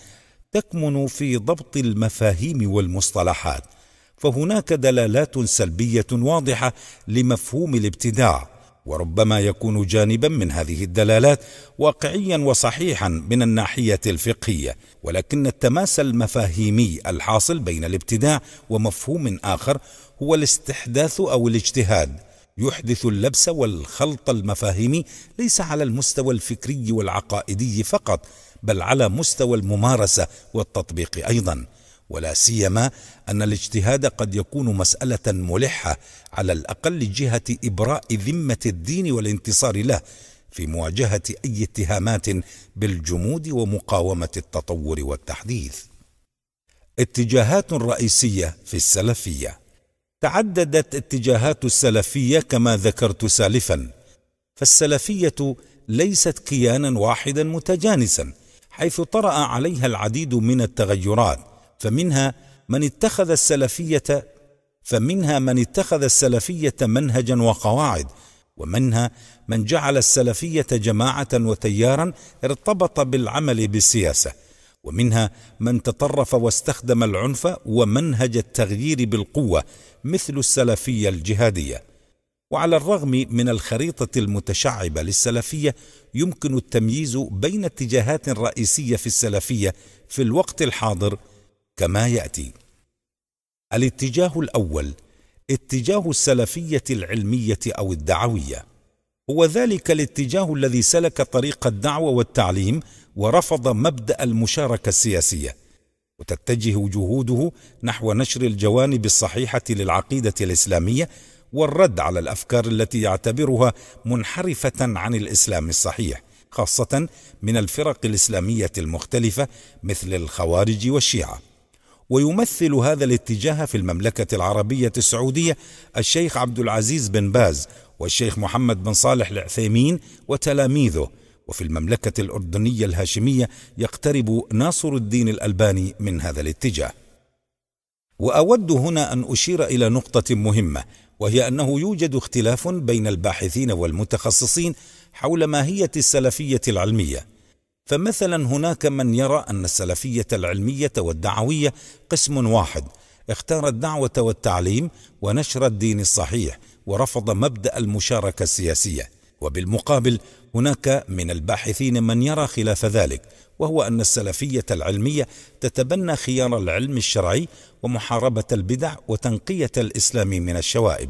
تكمن في ضبط المفاهيم والمصطلحات فهناك دلالات سلبية واضحة لمفهوم الابتداع وربما يكون جانبا من هذه الدلالات واقعيا وصحيحا من الناحيه الفقهيه ولكن التماس المفاهيمي الحاصل بين الابتداع ومفهوم اخر هو الاستحداث أو الاجتهاد يحدث اللبس والخلط المفاهيمي ليس على المستوى الفكري والعقائدي فقط بل على مستوى الممارسة والتطبيق أيضا ولا سيما أن الاجتهاد قد يكون مسألة ملحة على الأقل جهة إبراء ذمة الدين والانتصار له في مواجهة أي اتهامات بالجمود ومقاومة التطور والتحديث اتجاهات رئيسية في السلفية تعددت اتجاهات السلفيه كما ذكرت سالفا فالسلفيه ليست كيانا واحدا متجانسا حيث طرا عليها العديد من التغيرات فمنها من اتخذ السلفيه فمنها من اتخذ السلفيه منهجا وقواعد ومنها من جعل السلفيه جماعه وتيارا ارتبط بالعمل بالسياسه ومنها من تطرف واستخدم العنف ومنهج التغيير بالقوه مثل السلفيه الجهاديه وعلى الرغم من الخريطه المتشعبه للسلفيه يمكن التمييز بين اتجاهات رئيسيه في السلفيه في الوقت الحاضر كما ياتي الاتجاه الاول اتجاه السلفيه العلميه او الدعويه هو ذلك الاتجاه الذي سلك طريق الدعوه والتعليم ورفض مبدا المشاركه السياسيه وتتجه جهوده نحو نشر الجوانب الصحيحه للعقيده الاسلاميه والرد على الافكار التي يعتبرها منحرفه عن الاسلام الصحيح خاصه من الفرق الاسلاميه المختلفه مثل الخوارج والشيعه ويمثل هذا الاتجاه في المملكه العربيه السعوديه الشيخ عبد العزيز بن باز والشيخ محمد بن صالح العثيمين وتلاميذه وفي المملكة الأردنية الهاشمية يقترب ناصر الدين الألباني من هذا الاتجاه. وأود هنا أن أشير إلى نقطة مهمة وهي أنه يوجد اختلاف بين الباحثين والمتخصصين حول ماهية السلفية العلمية. فمثلا هناك من يرى أن السلفية العلمية والدعوية قسم واحد اختار الدعوة والتعليم ونشر الدين الصحيح ورفض مبدأ المشاركة السياسية. وبالمقابل هناك من الباحثين من يرى خلاف ذلك وهو أن السلفية العلمية تتبنى خيار العلم الشرعي ومحاربة البدع وتنقية الإسلام من الشوائب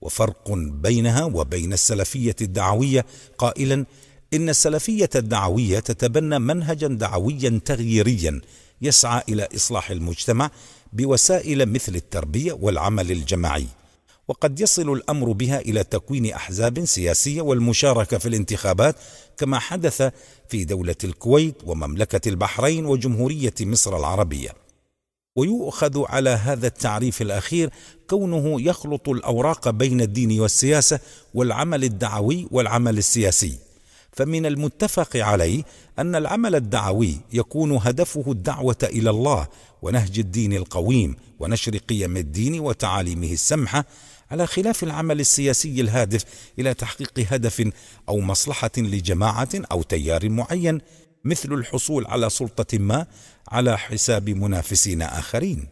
وفرق بينها وبين السلفية الدعوية قائلا إن السلفية الدعوية تتبنى منهجا دعويا تغييريا يسعى إلى إصلاح المجتمع بوسائل مثل التربية والعمل الجماعي وقد يصل الامر بها الى تكوين احزاب سياسيه والمشاركه في الانتخابات كما حدث في دوله الكويت ومملكه البحرين وجمهوريه مصر العربيه ويؤخذ على هذا التعريف الاخير كونه يخلط الاوراق بين الدين والسياسه والعمل الدعوي والعمل السياسي فمن المتفق عليه ان العمل الدعوي يكون هدفه الدعوه الى الله ونهج الدين القويم ونشر قيم الدين وتعاليمه السمحه على خلاف العمل السياسي الهادف الى تحقيق هدف او مصلحه لجماعه او تيار معين مثل الحصول على سلطه ما على حساب منافسين اخرين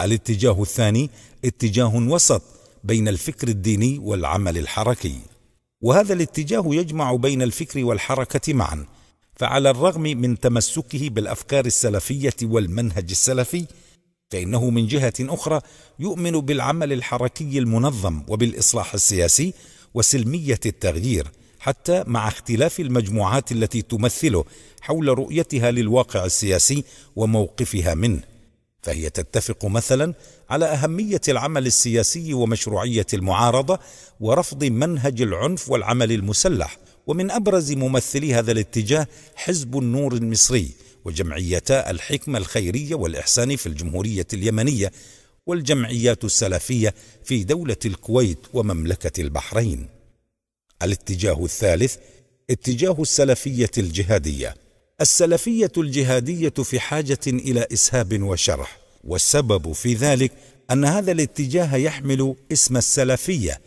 الاتجاه الثاني اتجاه وسط بين الفكر الديني والعمل الحركي وهذا الاتجاه يجمع بين الفكر والحركه معا فعلى الرغم من تمسكه بالافكار السلفيه والمنهج السلفي فانه من جهه اخرى يؤمن بالعمل الحركي المنظم وبالاصلاح السياسي وسلميه التغيير حتى مع اختلاف المجموعات التي تمثله حول رؤيتها للواقع السياسي وموقفها منه فهي تتفق مثلا على اهميه العمل السياسي ومشروعيه المعارضه ورفض منهج العنف والعمل المسلح ومن ابرز ممثلي هذا الاتجاه حزب النور المصري وجمعيتا الحكمة الخيرية والإحسان في الجمهورية اليمنية والجمعيات السلفية في دولة الكويت ومملكة البحرين. الاتجاه الثالث اتجاه السلفية الجهادية. السلفية الجهادية في حاجة إلى إسهاب وشرح، والسبب في ذلك أن هذا الاتجاه يحمل اسم السلفية،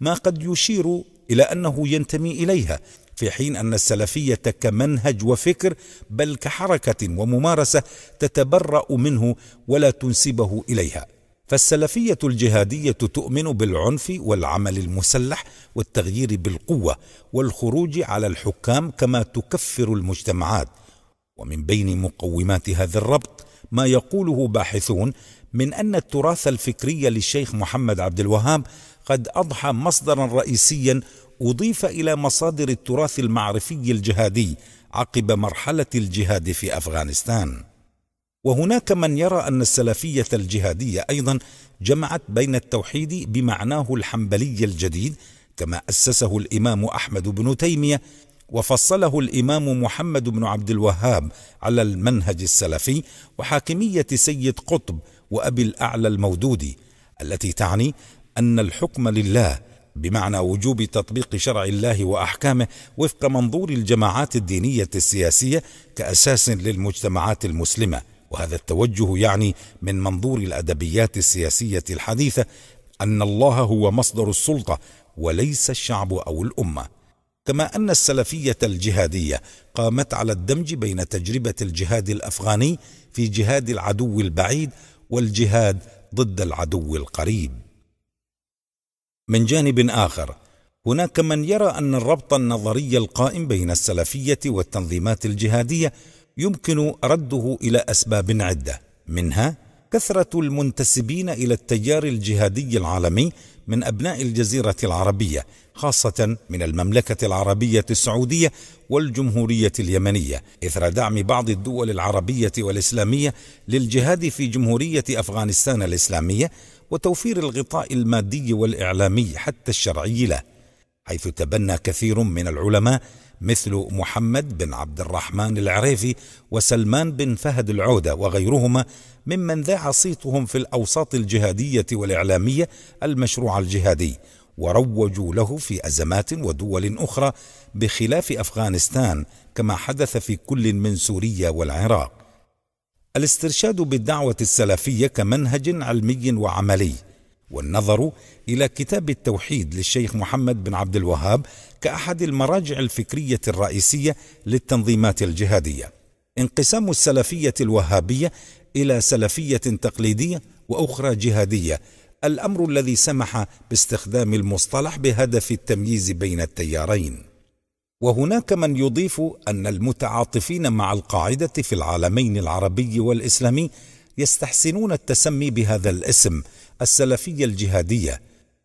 ما قد يشير إلى أنه ينتمي إليها، في حين أن السلفية كمنهج وفكر بل كحركة وممارسة تتبرأ منه ولا تنسبه إليها فالسلفية الجهادية تؤمن بالعنف والعمل المسلح والتغيير بالقوة والخروج على الحكام كما تكفر المجتمعات ومن بين مقومات هذا الربط ما يقوله باحثون من أن التراث الفكري للشيخ محمد عبد الوهاب قد أضحى مصدرا رئيسيا أضيف إلى مصادر التراث المعرفي الجهادي عقب مرحلة الجهاد في أفغانستان. وهناك من يرى أن السلفية الجهادية أيضا جمعت بين التوحيد بمعناه الحنبلي الجديد كما أسسه الإمام أحمد بن تيمية وفصله الامام محمد بن عبد الوهاب على المنهج السلفي وحاكميه سيد قطب وابي الاعلى المودودي التي تعني ان الحكم لله بمعنى وجوب تطبيق شرع الله واحكامه وفق منظور الجماعات الدينيه السياسيه كاساس للمجتمعات المسلمه وهذا التوجه يعني من منظور الادبيات السياسيه الحديثه ان الله هو مصدر السلطه وليس الشعب او الامه كما ان السلفيه الجهاديه قامت على الدمج بين تجربه الجهاد الافغاني في جهاد العدو البعيد والجهاد ضد العدو القريب من جانب آخر هناك من يرى أن الربط النظري القائم بين السلفية والتنظيمات الجهادية يمكن رده إلى أسباب عدة منها كثرة المنتسبين إلى التيار الجهادي العالمي من أبناء الجزيرة العربية خاصة من المملكة العربية السعودية والجمهورية اليمنية إثر دعم بعض الدول العربية والإسلامية للجهاد في جمهورية أفغانستان الإسلامية وتوفير الغطاء المادي والاعلامي حتى الشرعي له حيث تبنى كثير من العلماء مثل محمد بن عبد الرحمن العريفي وسلمان بن فهد العوده وغيرهما ممن ذاع صيتهم في الاوساط الجهاديه والاعلاميه المشروع الجهادي وروجوا له في ازمات ودول اخرى بخلاف افغانستان كما حدث في كل من سوريا والعراق الاسترشاد بالدعوة السلفية كمنهج علمي وعملي والنظر إلى كتاب التوحيد للشيخ محمد بن عبد الوهاب كأحد المراجع الفكرية الرئيسية للتنظيمات الجهادية انقسام السلفية الوهابية إلى سلفية تقليدية وأخرى جهادية الأمر الذي سمح باستخدام المصطلح بهدف التمييز بين التيارين وهناك من يضيف ان المتعاطفين مع القاعده في العالمين العربي والاسلامي يستحسنون التسمي بهذا الاسم السلفيه الجهاديه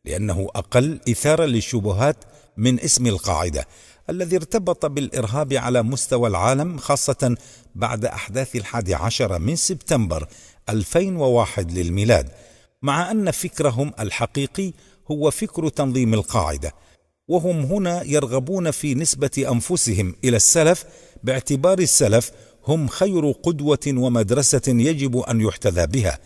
لانه اقل اثاره للشبهات من اسم القاعده الذي ارتبط بالارهاب على مستوى العالم خاصه بعد احداث الحادي عشر من سبتمبر 2001 للميلاد مع ان فكرهم الحقيقي هو فكر تنظيم القاعده وهم هنا يرغبون في نسبة أنفسهم إلى السلف باعتبار السلف هم خير قدوة ومدرسة يجب أن يحتذى بها،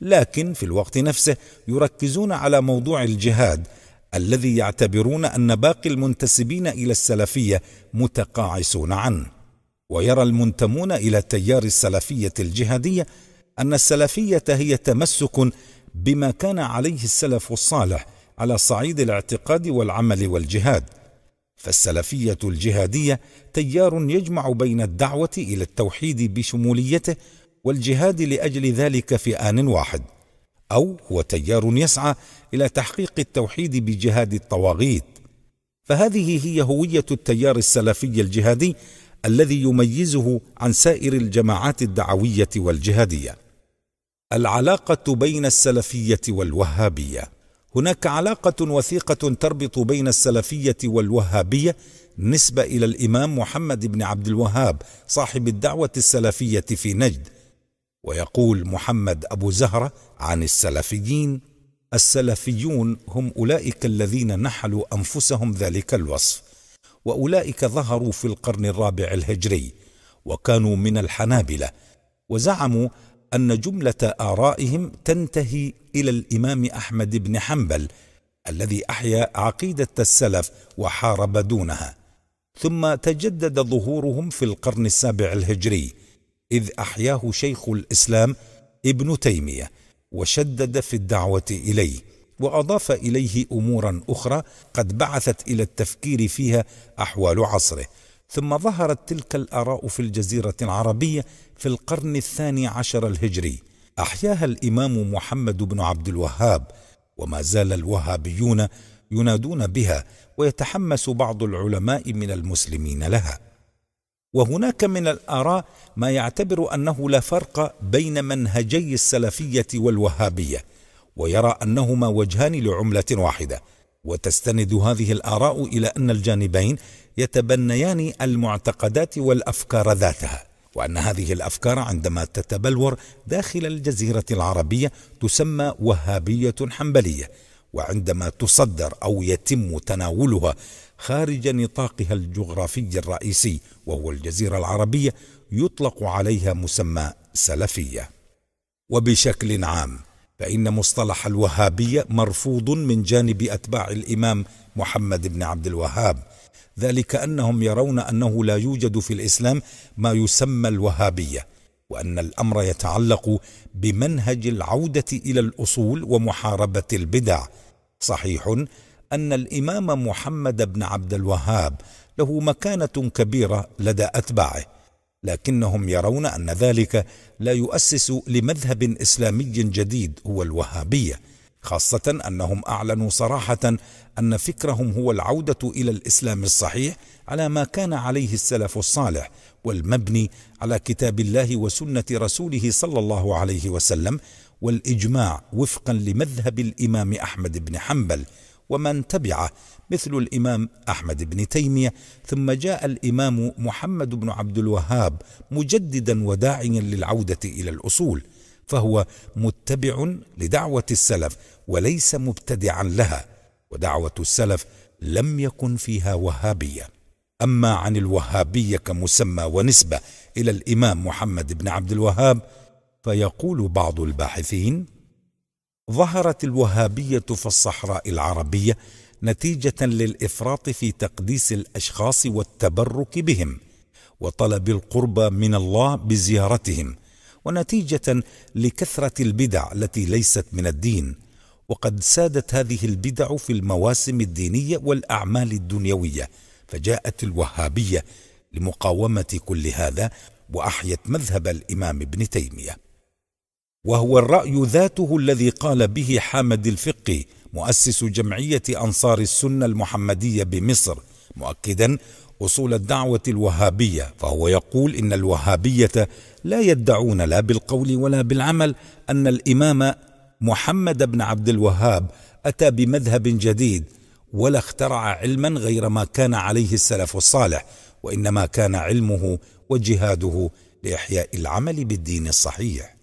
لكن في الوقت نفسه يركزون على موضوع الجهاد الذي يعتبرون أن باقي المنتسبين إلى السلفية متقاعسون عنه. ويرى المنتمون إلى تيار السلفية الجهادية أن السلفية هي تمسك بما كان عليه السلف الصالح على صعيد الاعتقاد والعمل والجهاد فالسلفيه الجهاديه تيار يجمع بين الدعوه الى التوحيد بشموليته والجهاد لاجل ذلك في ان واحد او هو تيار يسعى الى تحقيق التوحيد بجهاد الطواغيت فهذه هي هويه التيار السلفي الجهادي الذي يميزه عن سائر الجماعات الدعويه والجهاديه العلاقه بين السلفيه والوهابيه هناك علاقة وثيقة تربط بين السلفية والوهابية نسبة إلى الإمام محمد بن عبد الوهاب صاحب الدعوة السلفية في نجد ويقول محمد أبو زهرة عن السلفيين السلفيون هم أولئك الذين نحلوا أنفسهم ذلك الوصف وأولئك ظهروا في القرن الرابع الهجري وكانوا من الحنابلة وزعموا أن جملة آرائهم تنتهي إلى الإمام أحمد بن حنبل الذي أحيا عقيدة السلف وحارب دونها ثم تجدد ظهورهم في القرن السابع الهجري إذ أحياه شيخ الإسلام ابن تيمية وشدد في الدعوة إليه وأضاف إليه أمورا أخرى قد بعثت إلى التفكير فيها أحوال عصره ثم ظهرت تلك الآراء في الجزيرة العربية في القرن الثاني عشر الهجري أحياها الإمام محمد بن عبد الوهاب وما زال الوهابيون ينادون بها ويتحمس بعض العلماء من المسلمين لها وهناك من الآراء ما يعتبر أنه لا فرق بين منهجي السلفية والوهابية ويرى أنهما وجهان لعملة واحدة وتستند هذه الآراء إلى أن الجانبين يتبنيان المعتقدات والأفكار ذاتها وأن هذه الأفكار عندما تتبلور داخل الجزيرة العربية تسمى وهابية حنبلية وعندما تصدر أو يتم تناولها خارج نطاقها الجغرافي الرئيسي وهو الجزيرة العربية يطلق عليها مسمى سلفية وبشكل عام فإن مصطلح الوهابية مرفوض من جانب أتباع الإمام محمد بن عبد الوهاب ذلك أنهم يرون أنه لا يوجد في الإسلام ما يسمى الوهابية وأن الأمر يتعلق بمنهج العودة إلى الأصول ومحاربة البدع صحيح أن الإمام محمد بن عبد الوهاب له مكانة كبيرة لدى أتباعه لكنهم يرون ان ذلك لا يؤسس لمذهب اسلامي جديد هو الوهابيه خاصه انهم اعلنوا صراحه ان فكرهم هو العوده الى الاسلام الصحيح على ما كان عليه السلف الصالح والمبني على كتاب الله وسنه رسوله صلى الله عليه وسلم والاجماع وفقا لمذهب الامام احمد بن حنبل ومن تبعه مثل الامام احمد بن تيميه ثم جاء الامام محمد بن عبد الوهاب مجددا وداعيا للعوده الى الاصول فهو متبع لدعوه السلف وليس مبتدعا لها ودعوه السلف لم يكن فيها وهابيه اما عن الوهابيه كمسمى ونسبه الى الامام محمد بن عبد الوهاب فيقول بعض الباحثين ظهرت الوهابيه في الصحراء العربيه نتيجه للافراط في تقديس الاشخاص والتبرك بهم وطلب القرب من الله بزيارتهم ونتيجه لكثره البدع التي ليست من الدين وقد سادت هذه البدع في المواسم الدينيه والاعمال الدنيويه فجاءت الوهابيه لمقاومه كل هذا واحيت مذهب الامام ابن تيميه وهو الراي ذاته الذي قال به حامد الفقي مؤسس جمعيه انصار السنه المحمديه بمصر مؤكدا اصول الدعوه الوهابيه فهو يقول ان الوهابيه لا يدعون لا بالقول ولا بالعمل ان الامام محمد بن عبد الوهاب اتى بمذهب جديد ولا اخترع علما غير ما كان عليه السلف الصالح وانما كان علمه وجهاده لاحياء العمل بالدين الصحيح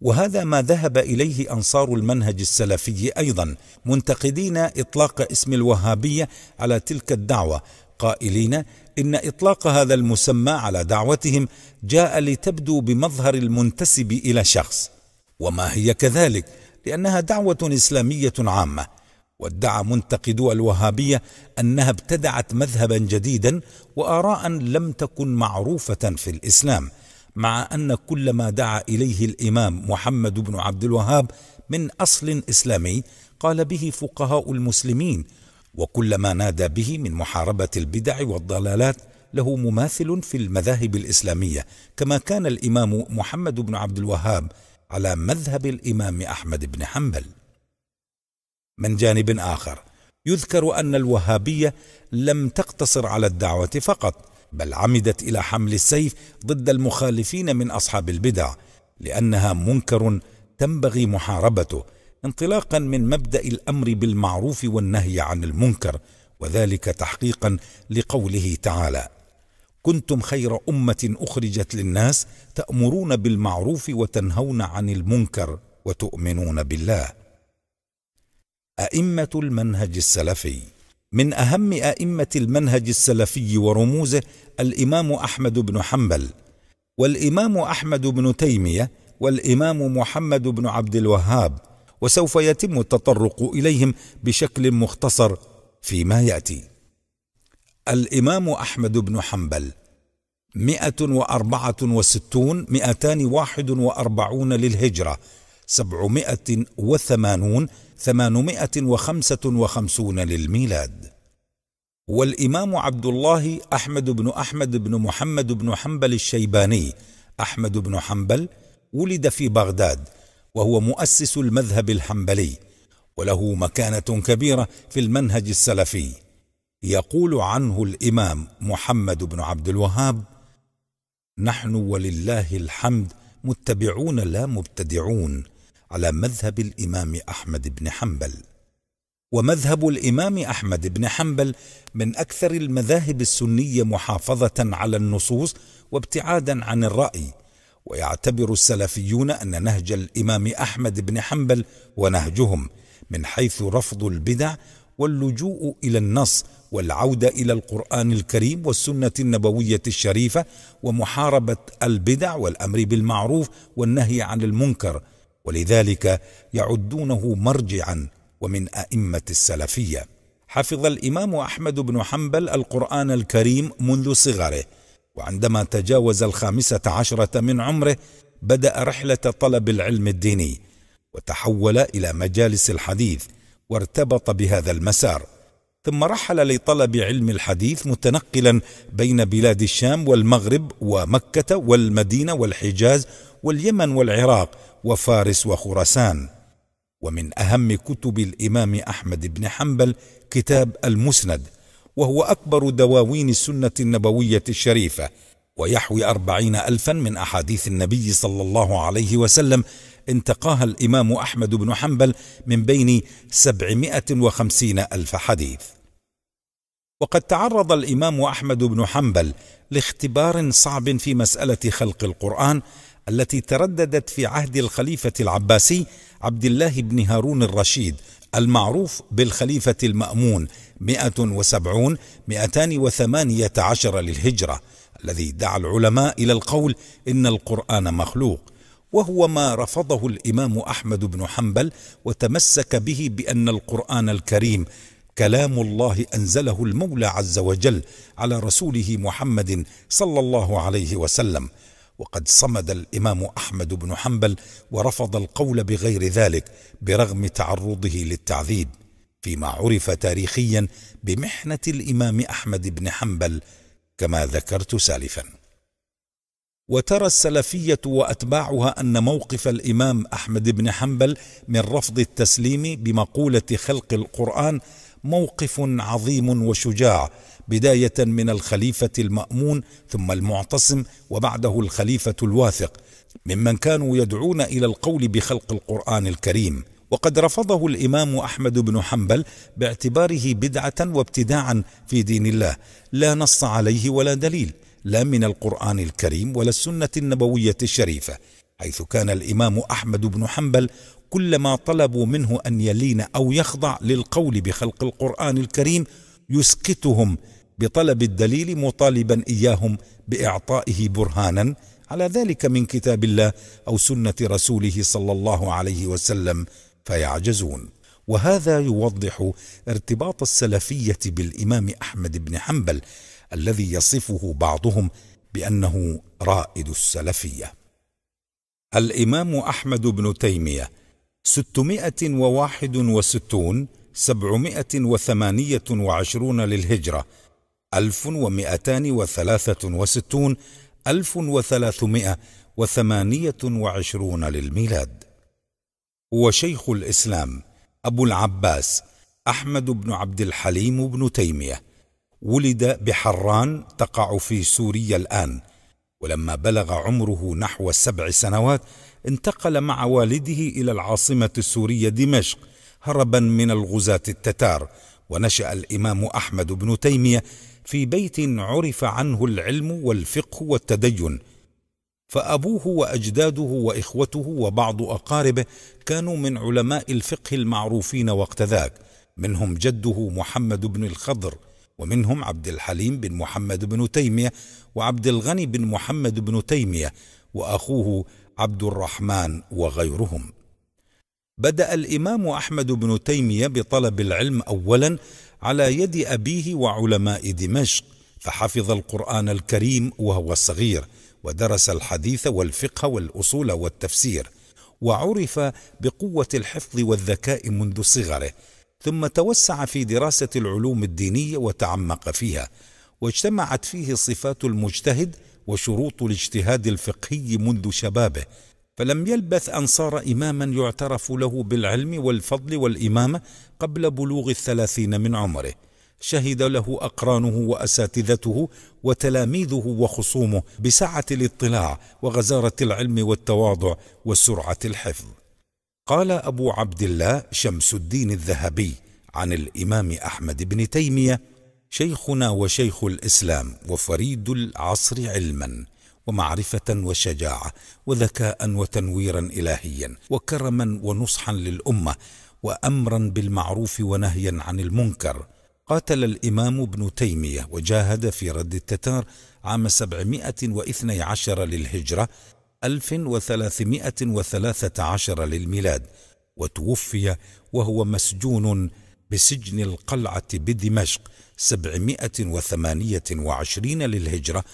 وهذا ما ذهب اليه انصار المنهج السلفي ايضا منتقدين اطلاق اسم الوهابيه على تلك الدعوه قائلين ان اطلاق هذا المسمى على دعوتهم جاء لتبدو بمظهر المنتسب الى شخص وما هي كذلك لانها دعوه اسلاميه عامه وادعى منتقدو الوهابيه انها ابتدعت مذهبا جديدا واراء لم تكن معروفه في الاسلام مع أن كل ما دعا إليه الإمام محمد بن عبد الوهاب من أصل إسلامي قال به فقهاء المسلمين وكل ما نادى به من محاربة البدع والضلالات له مماثل في المذاهب الإسلامية كما كان الإمام محمد بن عبد الوهاب على مذهب الإمام أحمد بن حنبل من جانب آخر يذكر أن الوهابية لم تقتصر على الدعوة فقط بل عمدت الى حمل السيف ضد المخالفين من اصحاب البدع لانها منكر تنبغي محاربته انطلاقا من مبدا الامر بالمعروف والنهي عن المنكر وذلك تحقيقا لقوله تعالى كنتم خير امه اخرجت للناس تامرون بالمعروف وتنهون عن المنكر وتؤمنون بالله ائمه المنهج السلفي من أهم أئمة المنهج السلفي ورموزه الإمام أحمد بن حنبل والإمام أحمد بن تيمية والإمام محمد بن عبد الوهاب وسوف يتم التطرق إليهم بشكل مختصر فيما يأتي الإمام أحمد بن حنبل مئة وأربعة وستون مئتان واحد وأربعون للهجرة سبعمائة وثمانون 855 للميلاد والإمام عبد الله أحمد بن أحمد بن محمد بن حنبل الشيباني أحمد بن حنبل ولد في بغداد وهو مؤسس المذهب الحنبلي وله مكانة كبيرة في المنهج السلفي يقول عنه الإمام محمد بن عبد الوهاب نحن ولله الحمد متبعون لا مبتدعون على مذهب الامام احمد بن حنبل ومذهب الامام احمد بن حنبل من اكثر المذاهب السنيه محافظه على النصوص وابتعادا عن الراي ويعتبر السلفيون ان نهج الامام احمد بن حنبل ونهجهم من حيث رفض البدع واللجوء الى النص والعوده الى القران الكريم والسنه النبويه الشريفه ومحاربه البدع والامر بالمعروف والنهي عن المنكر ولذلك يعدونه مرجعا ومن ائمه السلفيه حفظ الامام احمد بن حنبل القران الكريم منذ صغره وعندما تجاوز الخامسه عشره من عمره بدا رحله طلب العلم الديني وتحول الى مجالس الحديث وارتبط بهذا المسار ثم رحل لطلب علم الحديث متنقلا بين بلاد الشام والمغرب ومكه والمدينه والحجاز واليمن والعراق وفارس وخراسان ومن اهم كتب الامام احمد بن حنبل كتاب المسند وهو اكبر دواوين السنه النبويه الشريفه ويحوي أربعين ألفا من أحاديث النبي صلى الله عليه وسلم انتقاها الإمام أحمد بن حنبل من بين سبعمائة وخمسين ألف حديث وقد تعرض الإمام أحمد بن حنبل لاختبار صعب في مسألة خلق القرآن التي ترددت في عهد الخليفة العباسي عبد الله بن هارون الرشيد المعروف بالخليفة المأمون 170 218 للهجرة الذي دعا العلماء إلى القول إن القرآن مخلوق وهو ما رفضه الإمام أحمد بن حنبل وتمسك به بأن القرآن الكريم كلام الله أنزله المولى عز وجل على رسوله محمد صلى الله عليه وسلم وقد صمد الامام احمد بن حنبل ورفض القول بغير ذلك برغم تعرضه للتعذيب فيما عرف تاريخيا بمحنه الامام احمد بن حنبل كما ذكرت سالفا وترى السلفيه واتباعها ان موقف الامام احمد بن حنبل من رفض التسليم بمقوله خلق القران موقف عظيم وشجاع بدايه من الخليفه المامون ثم المعتصم وبعده الخليفه الواثق ممن كانوا يدعون الى القول بخلق القران الكريم وقد رفضه الامام احمد بن حنبل باعتباره بدعه وابتداعا في دين الله لا نص عليه ولا دليل لا من القران الكريم ولا السنه النبويه الشريفه حيث كان الامام احمد بن حنبل كلما طلبوا منه ان يلين او يخضع للقول بخلق القران الكريم يسكتهم بطلب الدليل مطالبا اياهم باعطائه برهانا على ذلك من كتاب الله او سنه رسوله صلى الله عليه وسلم فيعجزون وهذا يوضح ارتباط السلفيه بالامام احمد بن حنبل الذي يصفه بعضهم بانه رائد السلفيه الإمام أحمد بن تيمية 661 728 للهجرة 1263 1328 للميلاد هو شيخ الإسلام أبو العباس أحمد بن عبد الحليم بن تيمية ولد بحران تقع في سوريا الآن ولما بلغ عمره نحو سبع سنوات انتقل مع والده إلى العاصمة السورية دمشق هربا من الغزاة التتار ونشأ الإمام أحمد بن تيمية في بيت عرف عنه العلم والفقه والتدين فأبوه وأجداده وإخوته وبعض أقاربه كانوا من علماء الفقه المعروفين وقت ذاك منهم جده محمد بن الخضر ومنهم عبد الحليم بن محمد بن تيمية وعبد الغني بن محمد بن تيمية وأخوه عبد الرحمن وغيرهم بدأ الإمام أحمد بن تيمية بطلب العلم أولا على يد أبيه وعلماء دمشق فحفظ القرآن الكريم وهو صغير ودرس الحديث والفقه والأصول والتفسير وعرف بقوة الحفظ والذكاء منذ صغره ثم توسع في دراسة العلوم الدينية وتعمق فيها واجتمعت فيه صفات المجتهد وشروط الاجتهاد الفقهي منذ شبابه فلم يلبث أن صار إماما يعترف له بالعلم والفضل والإمامة قبل بلوغ الثلاثين من عمره شهد له أقرانه وأساتذته وتلاميذه وخصومه بسعة الاطلاع وغزارة العلم والتواضع وسرعة الحفظ قال أبو عبد الله شمس الدين الذهبي عن الإمام أحمد بن تيمية شيخنا وشيخ الإسلام وفريد العصر علما ومعرفة وشجاعة وذكاء وتنويرا إلهيا وكرما ونصحا للأمة وأمرا بالمعروف ونهيا عن المنكر قاتل الإمام ابن تيمية وجاهد في رد التتار عام 712 للهجرة 1313 للميلاد وتوفي وهو مسجون بسجن القلعة بدمشق 728 للهجرة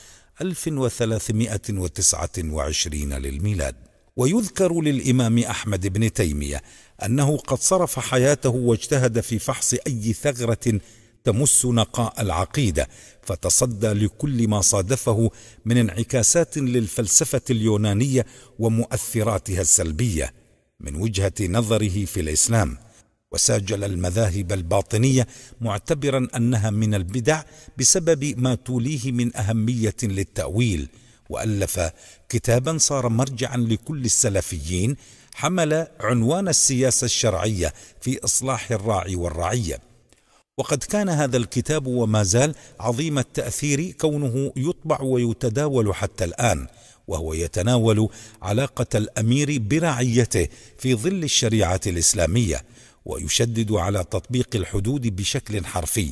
1329 للميلاد ويذكر للإمام أحمد بن تيمية أنه قد صرف حياته واجتهد في فحص أي ثغرة تمس نقاء العقيدة فتصدى لكل ما صادفه من انعكاسات للفلسفه اليونانيه ومؤثراتها السلبيه من وجهه نظره في الاسلام وساجل المذاهب الباطنيه معتبرا انها من البدع بسبب ما توليه من اهميه للتاويل والف كتابا صار مرجعا لكل السلفيين حمل عنوان السياسه الشرعيه في اصلاح الراعي والرعيه وقد كان هذا الكتاب وما زال عظيم التأثير كونه يطبع ويتداول حتى الآن وهو يتناول علاقة الأمير برعيته في ظل الشريعة الإسلامية ويشدد على تطبيق الحدود بشكل حرفي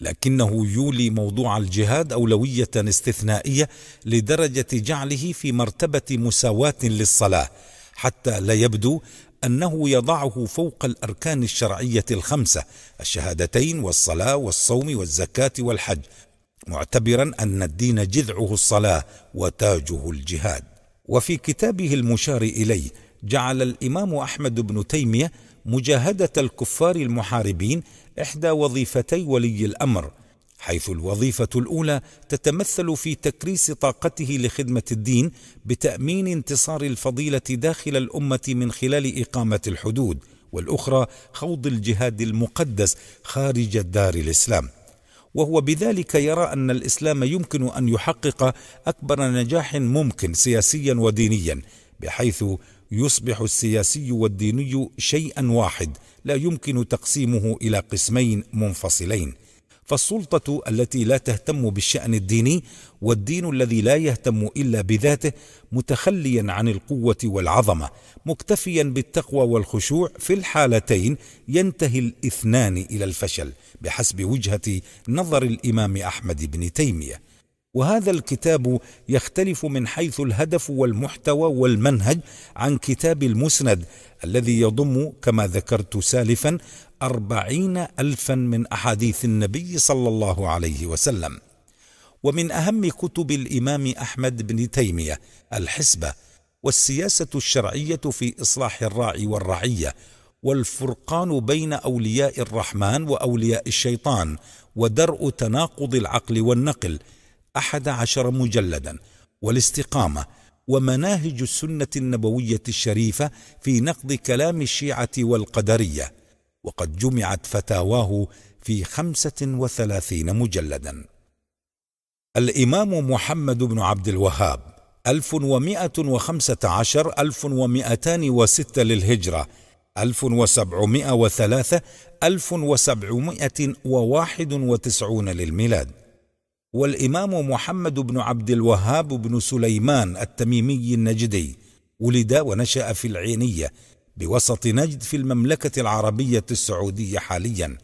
لكنه يولي موضوع الجهاد أولوية استثنائية لدرجة جعله في مرتبة مساواة للصلاة حتى لا يبدو انه يضعه فوق الاركان الشرعيه الخمسه الشهادتين والصلاه والصوم والزكاه والحج معتبرا ان الدين جذعه الصلاه وتاجه الجهاد وفي كتابه المشار اليه جعل الامام احمد بن تيميه مجاهده الكفار المحاربين احدى وظيفتي ولي الامر حيث الوظيفه الاولى تتمثل في تكريس طاقته لخدمه الدين بتامين انتصار الفضيله داخل الامه من خلال اقامه الحدود والاخرى خوض الجهاد المقدس خارج دار الاسلام وهو بذلك يرى ان الاسلام يمكن ان يحقق اكبر نجاح ممكن سياسيا ودينيا بحيث يصبح السياسي والديني شيئا واحد لا يمكن تقسيمه الى قسمين منفصلين فالسلطة التي لا تهتم بالشأن الديني والدين الذي لا يهتم إلا بذاته متخليا عن القوة والعظمة مكتفيا بالتقوى والخشوع في الحالتين ينتهي الاثنان إلى الفشل بحسب وجهة نظر الإمام أحمد بن تيمية وهذا الكتاب يختلف من حيث الهدف والمحتوى والمنهج عن كتاب المسند الذي يضم كما ذكرت سالفا أربعين ألفا من أحاديث النبي صلى الله عليه وسلم ومن أهم كتب الإمام أحمد بن تيمية الحسبة والسياسة الشرعية في إصلاح الراعي والرعية والفرقان بين أولياء الرحمن وأولياء الشيطان ودرء تناقض العقل والنقل أحد عشر مجلدا والاستقامة ومناهج السنة النبوية الشريفة في نقد كلام الشيعة والقدرية وقد جمعت فتاواه في خمسة وثلاثين مجلدا الإمام محمد بن عبد الوهاب ألف ومائة وخمسة عشر ألف ومائتان وستة للهجرة ألف وسبعمائة وثلاثة ألف وسبعمائة وواحد وتسعون للميلاد والإمام محمد بن عبد الوهاب بن سليمان التميمي النجدي ولد ونشأ في العينية بوسط نجد في المملكة العربية السعودية حاليا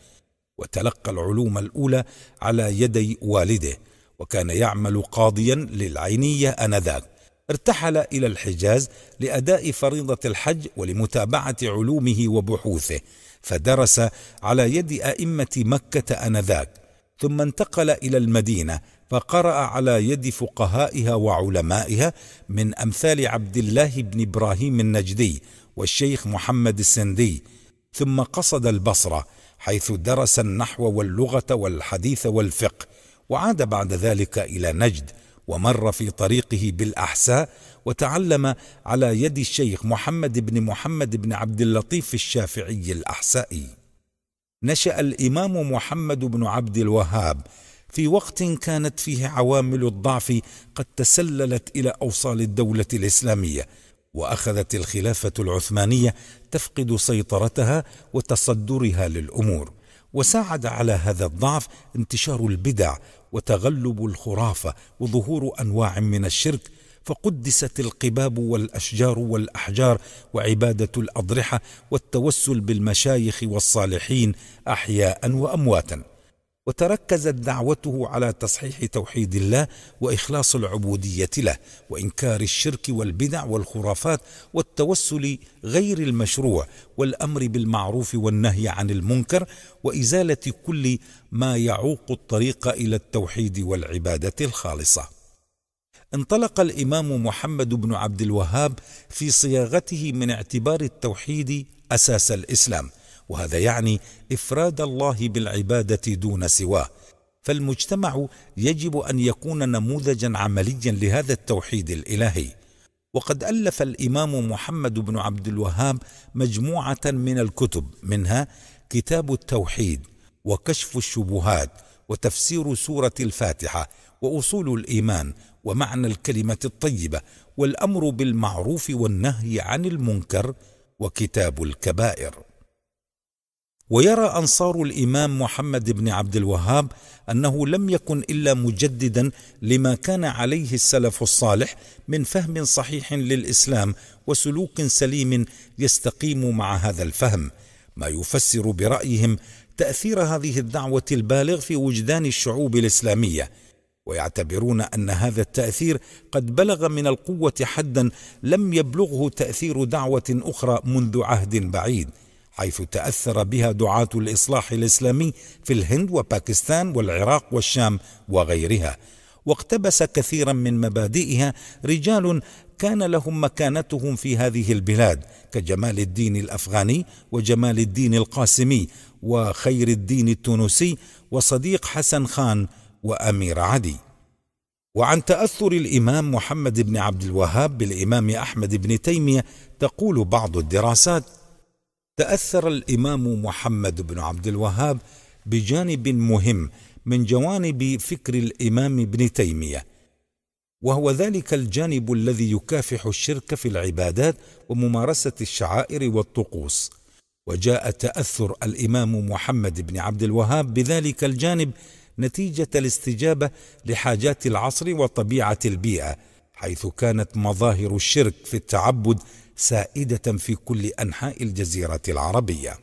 وتلقى العلوم الأولى على يدي والده وكان يعمل قاضيا للعينية أنذاك ارتحل إلى الحجاز لأداء فريضة الحج ولمتابعة علومه وبحوثه فدرس على يد أئمة مكة أنذاك ثم انتقل إلى المدينة فقرأ على يد فقهائها وعلمائها من أمثال عبد الله بن إبراهيم النجدي والشيخ محمد السندي ثم قصد البصره حيث درس النحو واللغه والحديث والفقه وعاد بعد ذلك الى نجد ومر في طريقه بالاحساء وتعلم على يد الشيخ محمد بن محمد بن عبد اللطيف الشافعي الاحسائي نشا الامام محمد بن عبد الوهاب في وقت كانت فيه عوامل الضعف قد تسللت الى اوصال الدوله الاسلاميه واخذت الخلافه العثمانيه تفقد سيطرتها وتصدرها للامور وساعد على هذا الضعف انتشار البدع وتغلب الخرافه وظهور انواع من الشرك فقدست القباب والاشجار والاحجار وعباده الاضرحه والتوسل بالمشايخ والصالحين احياء وامواتا وتركزت دعوته على تصحيح توحيد الله واخلاص العبوديه له وانكار الشرك والبدع والخرافات والتوسل غير المشروع والامر بالمعروف والنهي عن المنكر وازاله كل ما يعوق الطريق الى التوحيد والعباده الخالصه انطلق الامام محمد بن عبد الوهاب في صياغته من اعتبار التوحيد اساس الاسلام وهذا يعني افراد الله بالعباده دون سواه فالمجتمع يجب ان يكون نموذجا عمليا لهذا التوحيد الالهي وقد الف الامام محمد بن عبد الوهاب مجموعه من الكتب منها كتاب التوحيد وكشف الشبهات وتفسير سوره الفاتحه واصول الايمان ومعنى الكلمه الطيبه والامر بالمعروف والنهي عن المنكر وكتاب الكبائر ويرى انصار الامام محمد بن عبد الوهاب انه لم يكن الا مجددا لما كان عليه السلف الصالح من فهم صحيح للاسلام وسلوك سليم يستقيم مع هذا الفهم ما يفسر برايهم تاثير هذه الدعوه البالغ في وجدان الشعوب الاسلاميه ويعتبرون ان هذا التاثير قد بلغ من القوه حدا لم يبلغه تاثير دعوه اخرى منذ عهد بعيد حيث تاثر بها دعاه الاصلاح الاسلامي في الهند وباكستان والعراق والشام وغيرها واقتبس كثيرا من مبادئها رجال كان لهم مكانتهم في هذه البلاد كجمال الدين الافغاني وجمال الدين القاسمي وخير الدين التونسي وصديق حسن خان وامير عدي وعن تاثر الامام محمد بن عبد الوهاب بالامام احمد بن تيميه تقول بعض الدراسات تأثر الإمام محمد بن عبد الوهاب بجانب مهم من جوانب فكر الإمام ابن تيمية وهو ذلك الجانب الذي يكافح الشرك في العبادات وممارسة الشعائر والطقوس وجاء تأثر الإمام محمد بن عبد الوهاب بذلك الجانب نتيجة الاستجابة لحاجات العصر وطبيعة البيئة حيث كانت مظاهر الشرك في التعبد سائده في كل انحاء الجزيره العربيه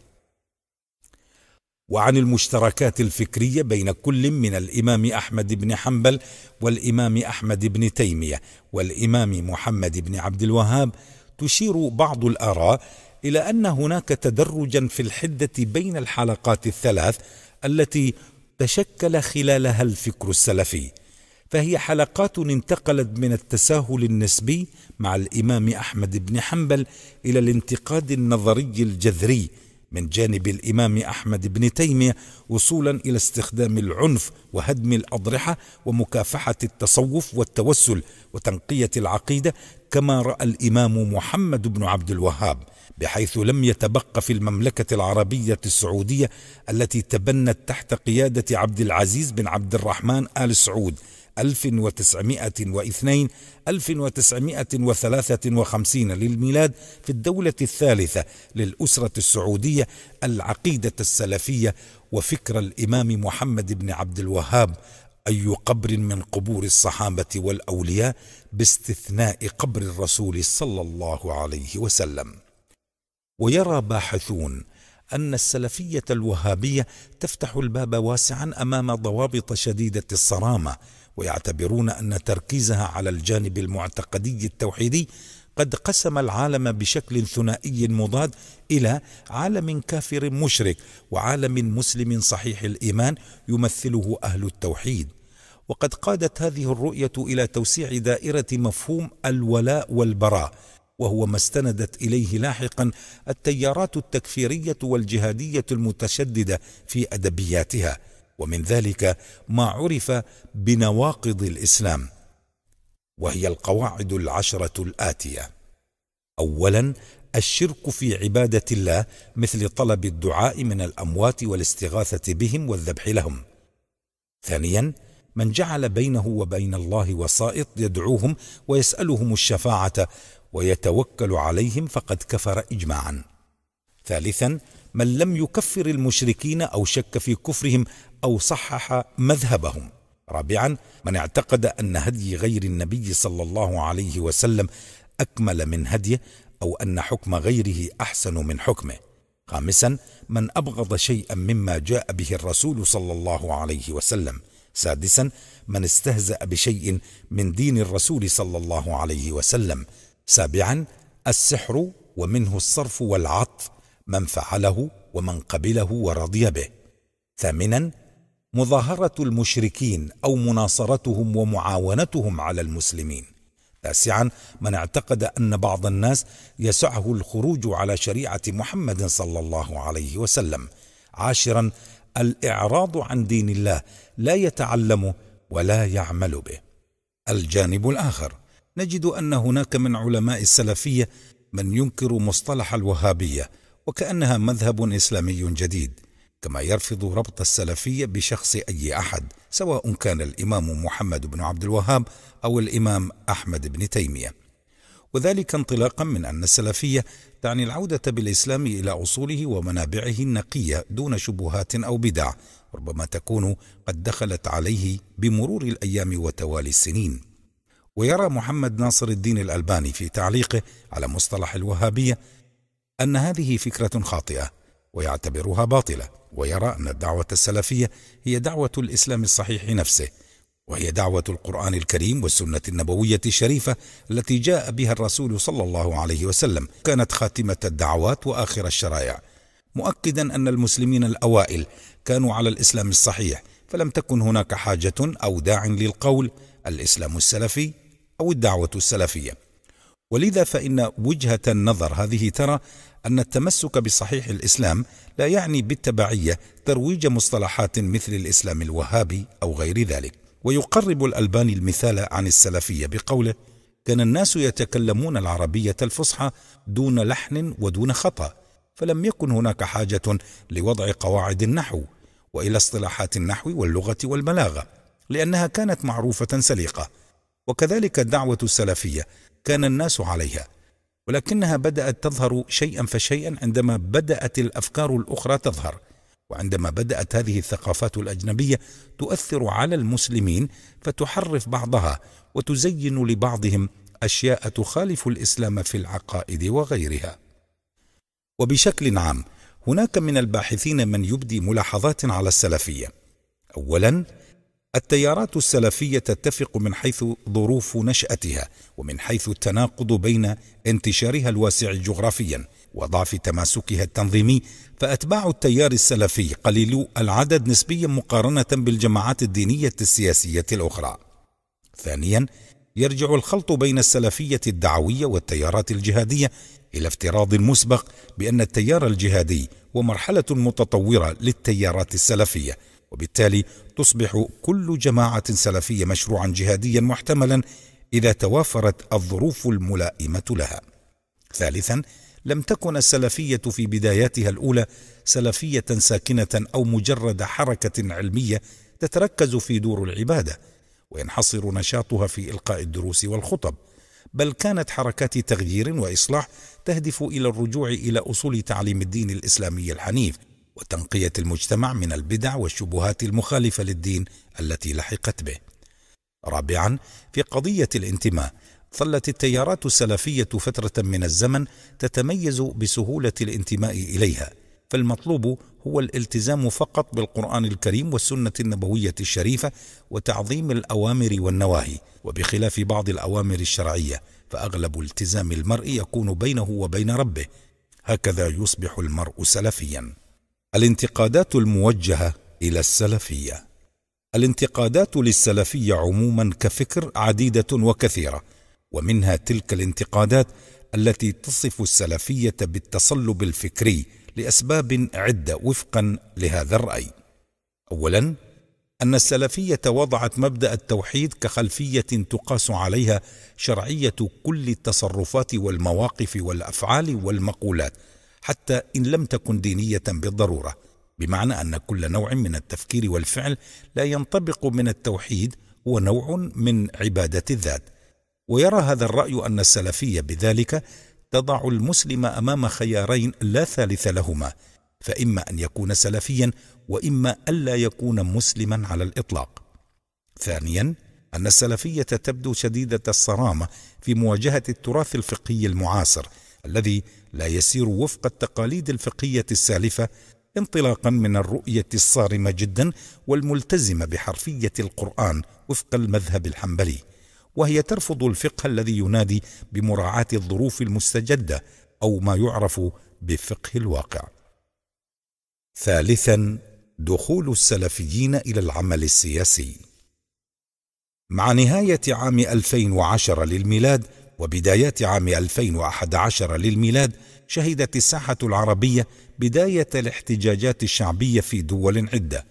وعن المشتركات الفكريه بين كل من الامام احمد بن حنبل والامام احمد بن تيميه والامام محمد بن عبد الوهاب تشير بعض الاراء الى ان هناك تدرجا في الحده بين الحلقات الثلاث التي تشكل خلالها الفكر السلفي فهي حلقات انتقلت من التساهل النسبي مع الامام احمد بن حنبل الى الانتقاد النظري الجذري من جانب الامام احمد بن تيميه وصولا الى استخدام العنف وهدم الاضرحه ومكافحه التصوف والتوسل وتنقيه العقيده كما راى الامام محمد بن عبد الوهاب بحيث لم يتبقى في المملكه العربيه السعوديه التي تبنت تحت قياده عبد العزيز بن عبد الرحمن ال سعود 1902 1953 للميلاد في الدولة الثالثة للأسرة السعودية العقيدة السلفية وفكر الإمام محمد بن عبد الوهاب أي قبر من قبور الصحابة والأولياء باستثناء قبر الرسول صلى الله عليه وسلم ويرى باحثون أن السلفية الوهابية تفتح الباب واسعا أمام ضوابط شديدة الصرامة ويعتبرون أن تركيزها على الجانب المعتقدي التوحيدي قد قسم العالم بشكل ثنائي مضاد الى عالم كافر مشرك وعالم مسلم صحيح الايمان يمثله اهل التوحيد وقد قادت هذه الرؤيه الى توسيع دائره مفهوم الولاء والبراء وهو ما استندت اليه لاحقا التيارات التكفيريه والجهاديه المتشدده في ادبياتها ومن ذلك ما عرف بنواقض الاسلام وهي القواعد العشره الاتيه اولا الشرك في عباده الله مثل طلب الدعاء من الاموات والاستغاثه بهم والذبح لهم ثانيا من جعل بينه وبين الله وسائط يدعوهم ويسالهم الشفاعه ويتوكل عليهم فقد كفر اجماعا ثالثا من لم يكفر المشركين او شك في كفرهم او صحح مذهبهم رابعا من اعتقد ان هدي غير النبي صلى الله عليه وسلم اكمل من هديه او ان حكم غيره احسن من حكمه خامسا من ابغض شيئا مما جاء به الرسول صلى الله عليه وسلم سادسا من استهزا بشيء من دين الرسول صلى الله عليه وسلم سابعا السحر ومنه الصرف والعطف من فعله ومن قبله ورضي به ثامنا مظاهره المشركين او مناصرتهم ومعاونتهم على المسلمين تاسعا من اعتقد ان بعض الناس يسعه الخروج على شريعه محمد صلى الله عليه وسلم عاشرا الاعراض عن دين الله لا يتعلمه ولا يعمل به الجانب الاخر نجد ان هناك من علماء السلفيه من ينكر مصطلح الوهابيه وكأنها مذهب إسلامي جديد كما يرفض ربط السلفية بشخص أي أحد سواء كان الإمام محمد بن عبد الوهاب أو الإمام أحمد بن تيمية وذلك انطلاقا من أن السلفية تعني العودة بالإسلام إلى أصوله ومنابعه النقية دون شبهات أو بدع ربما تكون قد دخلت عليه بمرور الأيام وتوالي السنين ويرى محمد ناصر الدين الألباني في تعليقه على مصطلح الوهابية ان هذه فكره خاطئه ويعتبرها باطله ويرى ان الدعوه السلفيه هي دعوه الاسلام الصحيح نفسه وهي دعوه القران الكريم والسنه النبويه الشريفه التي جاء بها الرسول صلى الله عليه وسلم كانت خاتمه الدعوات واخر الشرائع مؤكدا ان المسلمين الاوائل كانوا على الاسلام الصحيح فلم تكن هناك حاجه او داع للقول الاسلام السلفي او الدعوه السلفيه ولذا فان وجهه النظر هذه ترى أن التمسك بصحيح الإسلام لا يعني بالتبعية ترويج مصطلحات مثل الإسلام الوهابي أو غير ذلك ويقرب الألباني المثال عن السلفية بقوله كان الناس يتكلمون العربية الفصحى دون لحن ودون خطأ فلم يكن هناك حاجة لوضع قواعد النحو وإلى اصطلاحات النحو واللغة والبلاغة لأنها كانت معروفة سليقة وكذلك الدعوة السلفية كان الناس عليها ولكنها بدأت تظهر شيئا فشيئا عندما بدأت الأفكار الأخرى تظهر وعندما بدأت هذه الثقافات الأجنبية تؤثر على المسلمين فتحرف بعضها وتزين لبعضهم أشياء تخالف الإسلام في العقائد وغيرها وبشكل عام هناك من الباحثين من يبدي ملاحظات على السلفية أولاً التيارات السلفيه تتفق من حيث ظروف نشاتها ومن حيث التناقض بين انتشارها الواسع جغرافيا وضعف تماسكها التنظيمي فاتباع التيار السلفي قليلو العدد نسبيا مقارنه بالجماعات الدينيه السياسيه الاخرى ثانيا يرجع الخلط بين السلفيه الدعويه والتيارات الجهاديه الى افتراض مسبق بان التيار الجهادي ومرحله متطوره للتيارات السلفيه وبالتالي تصبح كل جماعة سلفية مشروعا جهاديا محتملا إذا توافرت الظروف الملائمة لها. ثالثا لم تكن السلفية في بداياتها الأولى سلفية ساكنة أو مجرد حركة علمية تتركز في دور العبادة وينحصر نشاطها في إلقاء الدروس والخطب بل كانت حركات تغيير وإصلاح تهدف إلى الرجوع إلى أصول تعليم الدين الإسلامي الحنيف وتنقية المجتمع من البدع والشبهات المخالفة للدين التي لحقت به. رابعا في قضية الانتماء ظلت التيارات السلفية فترة من الزمن تتميز بسهولة الانتماء إليها فالمطلوب هو الالتزام فقط بالقرآن الكريم والسنة النبوية الشريفة وتعظيم الأوامر والنواهي وبخلاف بعض الأوامر الشرعية فأغلب التزام المرء يكون بينه وبين ربه هكذا يصبح المرء سلفيا الانتقادات الموجهه الى السلفيه الانتقادات للسلفيه عموما كفكر عديده وكثيره ومنها تلك الانتقادات التي تصف السلفيه بالتصلب الفكري لاسباب عده وفقا لهذا الراي اولا ان السلفيه وضعت مبدا التوحيد كخلفيه تقاس عليها شرعيه كل التصرفات والمواقف والافعال والمقولات حتى إن لم تكن دينية بالضرورة بمعنى أن كل نوع من التفكير والفعل لا ينطبق من التوحيد هو نوع من عبادة الذات ويرى هذا الرأي أن السلفية بذلك تضع المسلم أمام خيارين لا ثالث لهما فإما أن يكون سلفيا وإما ألا يكون مسلما على الإطلاق ثانيا أن السلفية تبدو شديدة الصرامة في مواجهة التراث الفقهي المعاصر الذي لا يسير وفق التقاليد الفقهيه السالفه انطلاقا من الرؤيه الصارمه جدا والملتزمه بحرفيه القران وفق المذهب الحنبلي وهي ترفض الفقه الذي ينادي بمراعاه الظروف المستجده او ما يعرف بفقه الواقع ثالثا دخول السلفيين الى العمل السياسي مع نهايه عام 2010 للميلاد وبدايات عام 2011 للميلاد شهدت الساحة العربية بداية الاحتجاجات الشعبية في دول عدة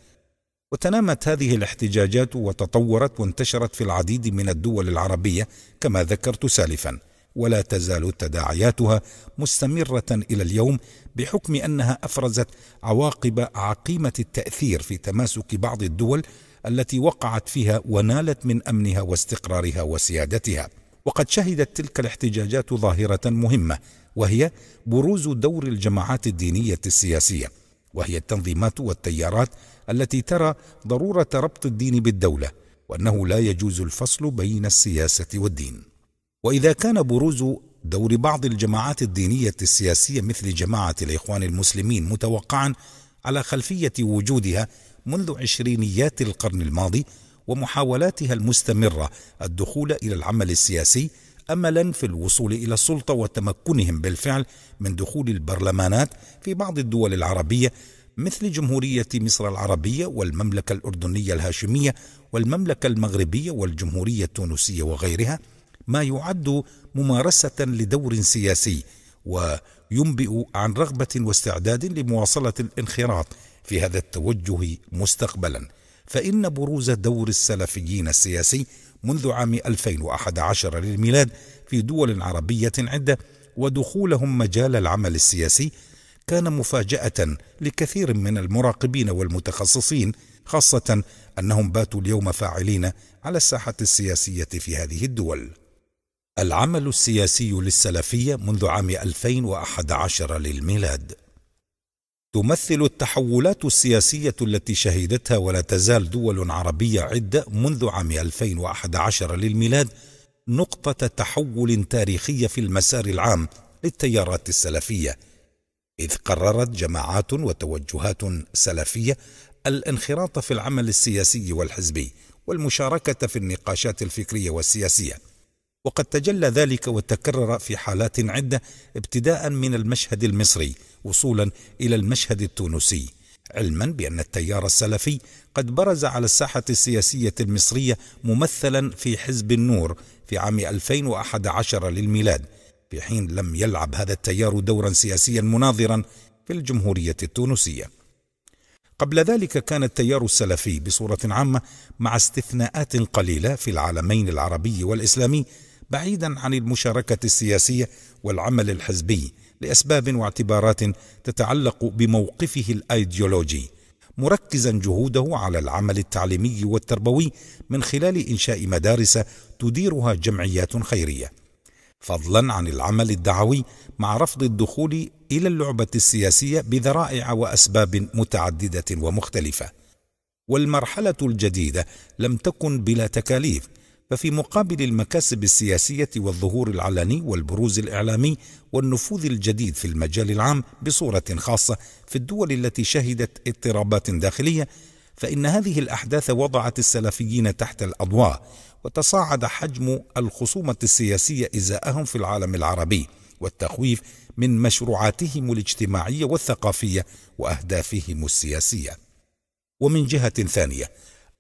وتنامت هذه الاحتجاجات وتطورت وانتشرت في العديد من الدول العربية كما ذكرت سالفا ولا تزال تداعياتها مستمرة إلى اليوم بحكم أنها أفرزت عواقب عقيمة التأثير في تماسك بعض الدول التي وقعت فيها ونالت من أمنها واستقرارها وسيادتها وقد شهدت تلك الاحتجاجات ظاهرة مهمة وهي بروز دور الجماعات الدينية السياسية وهي التنظيمات والتيارات التي ترى ضرورة ربط الدين بالدولة وأنه لا يجوز الفصل بين السياسة والدين وإذا كان بروز دور بعض الجماعات الدينية السياسية مثل جماعة الإخوان المسلمين متوقعا على خلفية وجودها منذ عشرينيات القرن الماضي ومحاولاتها المستمره الدخول الى العمل السياسي املا في الوصول الى السلطه وتمكنهم بالفعل من دخول البرلمانات في بعض الدول العربيه مثل جمهوريه مصر العربيه والمملكه الاردنيه الهاشميه والمملكه المغربيه والجمهوريه التونسيه وغيرها ما يعد ممارسه لدور سياسي وينبئ عن رغبه واستعداد لمواصله الانخراط في هذا التوجه مستقبلا فإن بروز دور السلفيين السياسي منذ عام 2011 للميلاد في دول عربية عدة ودخولهم مجال العمل السياسي كان مفاجأة لكثير من المراقبين والمتخصصين خاصة أنهم باتوا اليوم فاعلين على الساحة السياسية في هذه الدول. العمل السياسي للسلفية منذ عام 2011 للميلاد تمثل التحولات السياسية التي شهدتها ولا تزال دول عربية عدة منذ عام 2011 للميلاد نقطة تحول تاريخية في المسار العام للتيارات السلفية، إذ قررت جماعات وتوجهات سلفية الانخراط في العمل السياسي والحزبي، والمشاركة في النقاشات الفكرية والسياسية. وقد تجلى ذلك وتكرر في حالات عدة ابتداء من المشهد المصري وصولا إلى المشهد التونسي علما بأن التيار السلفي قد برز على الساحة السياسية المصرية ممثلا في حزب النور في عام 2011 للميلاد في حين لم يلعب هذا التيار دورا سياسيا مناظرا في الجمهورية التونسية قبل ذلك كان التيار السلفي بصورة عامة مع استثناءات قليلة في العالمين العربي والإسلامي بعيدا عن المشاركه السياسيه والعمل الحزبي لاسباب واعتبارات تتعلق بموقفه الايديولوجي مركزا جهوده على العمل التعليمي والتربوي من خلال انشاء مدارس تديرها جمعيات خيريه فضلا عن العمل الدعوي مع رفض الدخول الى اللعبه السياسيه بذرائع واسباب متعدده ومختلفه والمرحله الجديده لم تكن بلا تكاليف ففي مقابل المكاسب السياسيه والظهور العلني والبروز الاعلامي والنفوذ الجديد في المجال العام بصوره خاصه في الدول التي شهدت اضطرابات داخليه فان هذه الاحداث وضعت السلفيين تحت الاضواء وتصاعد حجم الخصومه السياسيه ازاءهم في العالم العربي والتخويف من مشروعاتهم الاجتماعيه والثقافيه واهدافهم السياسيه ومن جهه ثانيه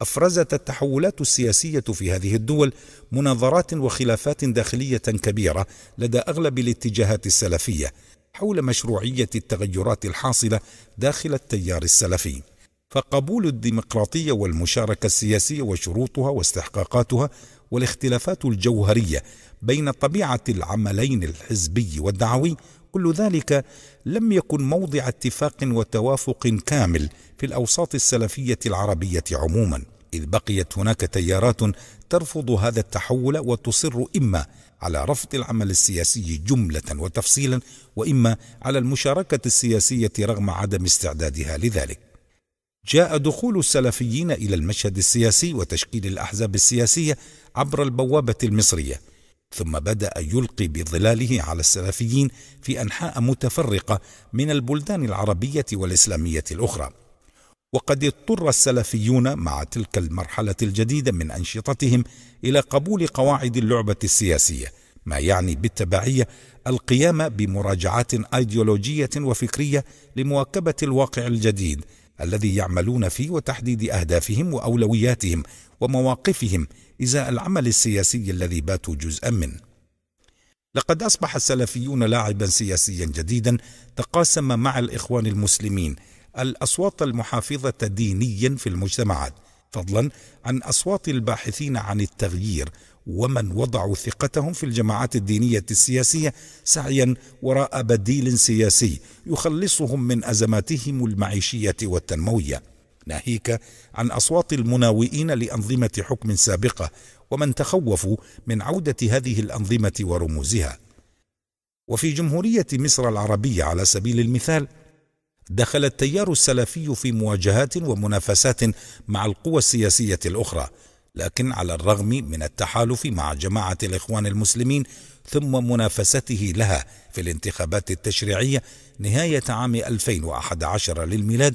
افرزت التحولات السياسيه في هذه الدول مناظرات وخلافات داخليه كبيره لدى اغلب الاتجاهات السلفيه حول مشروعيه التغيرات الحاصله داخل التيار السلفي فقبول الديمقراطيه والمشاركه السياسيه وشروطها واستحقاقاتها والاختلافات الجوهريه بين طبيعه العملين الحزبي والدعوي كل ذلك لم يكن موضع اتفاق وتوافق كامل في الاوساط السلفيه العربيه عموما اذ بقيت هناك تيارات ترفض هذا التحول وتصر اما على رفض العمل السياسي جمله وتفصيلا واما على المشاركه السياسيه رغم عدم استعدادها لذلك جاء دخول السلفيين الى المشهد السياسي وتشكيل الاحزاب السياسيه عبر البوابه المصريه ثم بدأ يلقي بظلاله على السلفيين في أنحاء متفرقة من البلدان العربية والإسلامية الأخرى وقد اضطر السلفيون مع تلك المرحلة الجديدة من أنشطتهم إلى قبول قواعد اللعبة السياسية ما يعني بالتبعية القيام بمراجعات أيديولوجية وفكرية لمواكبة الواقع الجديد الذي يعملون فيه وتحديد أهدافهم وأولوياتهم ومواقفهم إزاء العمل السياسي الذي باتوا جزءا منه لقد أصبح السلفيون لاعبا سياسيا جديدا تقاسم مع الإخوان المسلمين الأصوات المحافظة دينيا في المجتمعات فضلا عن أصوات الباحثين عن التغيير ومن وضعوا ثقتهم في الجماعات الدينية السياسية سعيا وراء بديل سياسي يخلصهم من أزماتهم المعيشية والتنموية ناهيك عن أصوات المناوئين لأنظمة حكم سابقة ومن تخوفوا من عودة هذه الأنظمة ورموزها وفي جمهورية مصر العربية على سبيل المثال دخل التيار السلفي في مواجهات ومنافسات مع القوى السياسية الأخرى لكن على الرغم من التحالف مع جماعة الإخوان المسلمين ثم منافسته لها في الانتخابات التشريعية نهاية عام 2011 للميلاد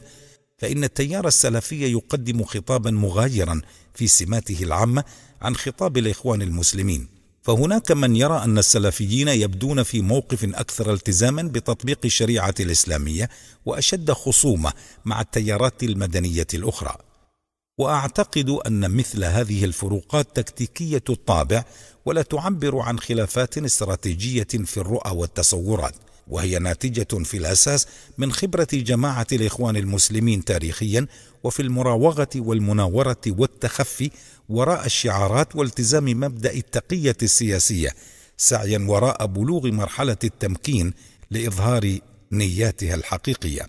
فإن التيار السلفي يقدم خطابا مغايرا في سماته العامة عن خطاب الإخوان المسلمين فهناك من يرى أن السلفيين يبدون في موقف أكثر التزاما بتطبيق الشريعة الإسلامية وأشد خصومة مع التيارات المدنية الأخرى واعتقد ان مثل هذه الفروقات تكتيكيه الطابع ولا تعبر عن خلافات استراتيجيه في الرؤى والتصورات وهي ناتجة في الأساس من خبرة جماعة الإخوان المسلمين تاريخيا وفي المراوغة والمناورة والتخفي وراء الشعارات والتزام مبدأ التقية السياسية سعيا وراء بلوغ مرحلة التمكين لإظهار نياتها الحقيقية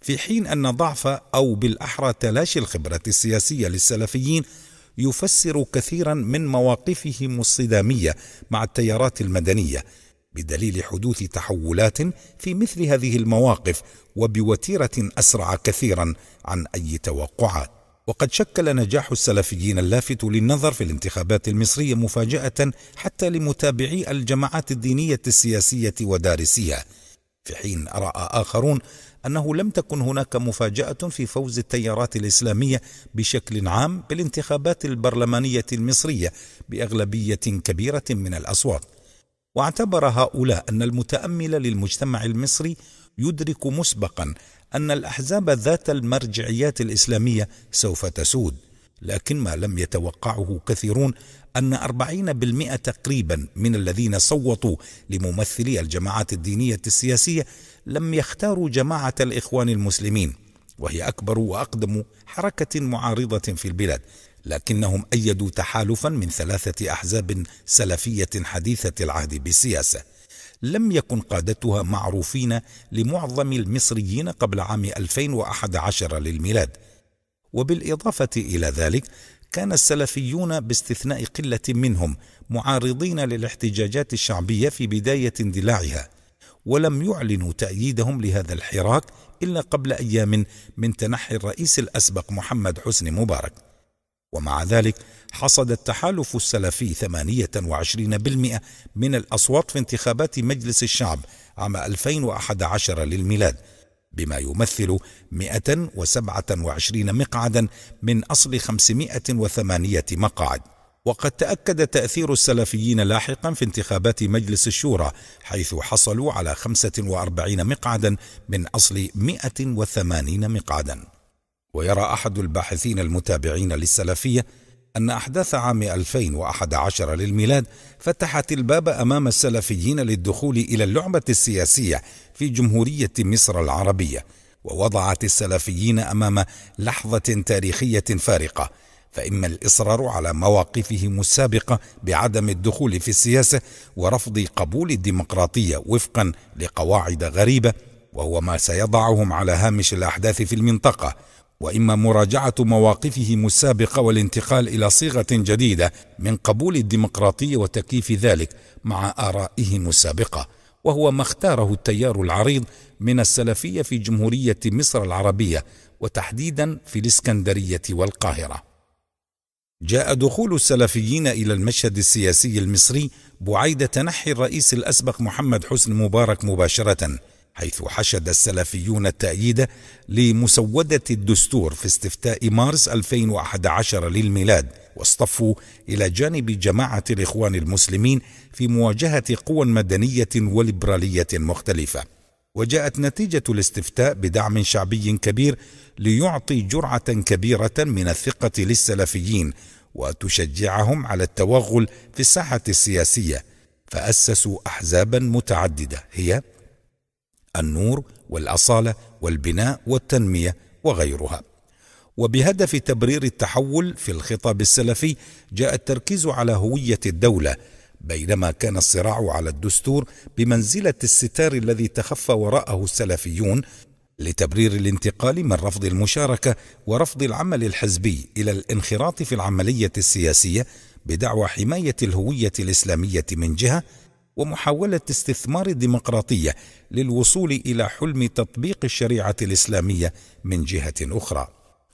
في حين أن ضعف أو بالأحرى تلاشي الخبرة السياسية للسلفيين يفسر كثيرا من مواقفهم الصدامية مع التيارات المدنية بدليل حدوث تحولات في مثل هذه المواقف وبوتيره اسرع كثيرا عن اي توقعات وقد شكل نجاح السلفيين اللافت للنظر في الانتخابات المصريه مفاجاه حتى لمتابعي الجماعات الدينيه السياسيه ودارسيها في حين راى اخرون انه لم تكن هناك مفاجاه في فوز التيارات الاسلاميه بشكل عام بالانتخابات البرلمانيه المصريه باغلبيه كبيره من الاصوات واعتبر هؤلاء أن المتأمل للمجتمع المصري يدرك مسبقا أن الأحزاب ذات المرجعيات الإسلامية سوف تسود لكن ما لم يتوقعه كثيرون أن أربعين بالمئة تقريبا من الذين صوتوا لممثلي الجماعات الدينية السياسية لم يختاروا جماعة الإخوان المسلمين وهي أكبر وأقدم حركة معارضة في البلاد لكنهم أيدوا تحالفا من ثلاثة أحزاب سلفية حديثة العهد بالسياسة لم يكن قادتها معروفين لمعظم المصريين قبل عام 2011 للميلاد وبالإضافة إلى ذلك كان السلفيون باستثناء قلة منهم معارضين للاحتجاجات الشعبية في بداية اندلاعها ولم يعلنوا تأييدهم لهذا الحراك إلا قبل أيام من تنحي الرئيس الأسبق محمد حسني مبارك ومع ذلك حصد التحالف السلفي 28% من الأصوات في انتخابات مجلس الشعب عام 2011 للميلاد بما يمثل 127 مقعدا من أصل 508 مقعد وقد تأكد تأثير السلفيين لاحقا في انتخابات مجلس الشورى حيث حصلوا على 45 مقعدا من أصل 180 مقعدا ويرى أحد الباحثين المتابعين للسلفية أن أحداث عام 2011 للميلاد فتحت الباب أمام السلفيين للدخول إلى اللعبة السياسية في جمهورية مصر العربية ووضعت السلفيين أمام لحظة تاريخية فارقة فإما الإصرار على مواقفهم السابقة بعدم الدخول في السياسة ورفض قبول الديمقراطية وفقا لقواعد غريبة وهو ما سيضعهم على هامش الأحداث في المنطقة واما مراجعه مواقفهم السابقه والانتقال الى صيغه جديده من قبول الديمقراطيه وتكييف ذلك مع ارائهم السابقه وهو ما اختاره التيار العريض من السلفيه في جمهوريه مصر العربيه وتحديدا في الاسكندريه والقاهره جاء دخول السلفيين الى المشهد السياسي المصري بعيد تنحي الرئيس الاسبق محمد حسن مبارك مباشره حيث حشد السلفيون التأييد لمسودة الدستور في استفتاء مارس 2011 للميلاد واصطفوا إلى جانب جماعة الإخوان المسلمين في مواجهة قوى مدنية وليبرالية مختلفة وجاءت نتيجة الاستفتاء بدعم شعبي كبير ليعطي جرعة كبيرة من الثقة للسلفيين وتشجعهم على التوغل في الساحة السياسية فأسسوا أحزابا متعددة هي النور والاصاله والبناء والتنميه وغيرها وبهدف تبرير التحول في الخطاب السلفي جاء التركيز على هويه الدوله بينما كان الصراع على الدستور بمنزله الستار الذي تخفى وراءه السلفيون لتبرير الانتقال من رفض المشاركه ورفض العمل الحزبي الى الانخراط في العمليه السياسيه بدعوى حمايه الهويه الاسلاميه من جهه ومحاولة استثمار الديمقراطية للوصول إلى حلم تطبيق الشريعة الإسلامية من جهة أخرى.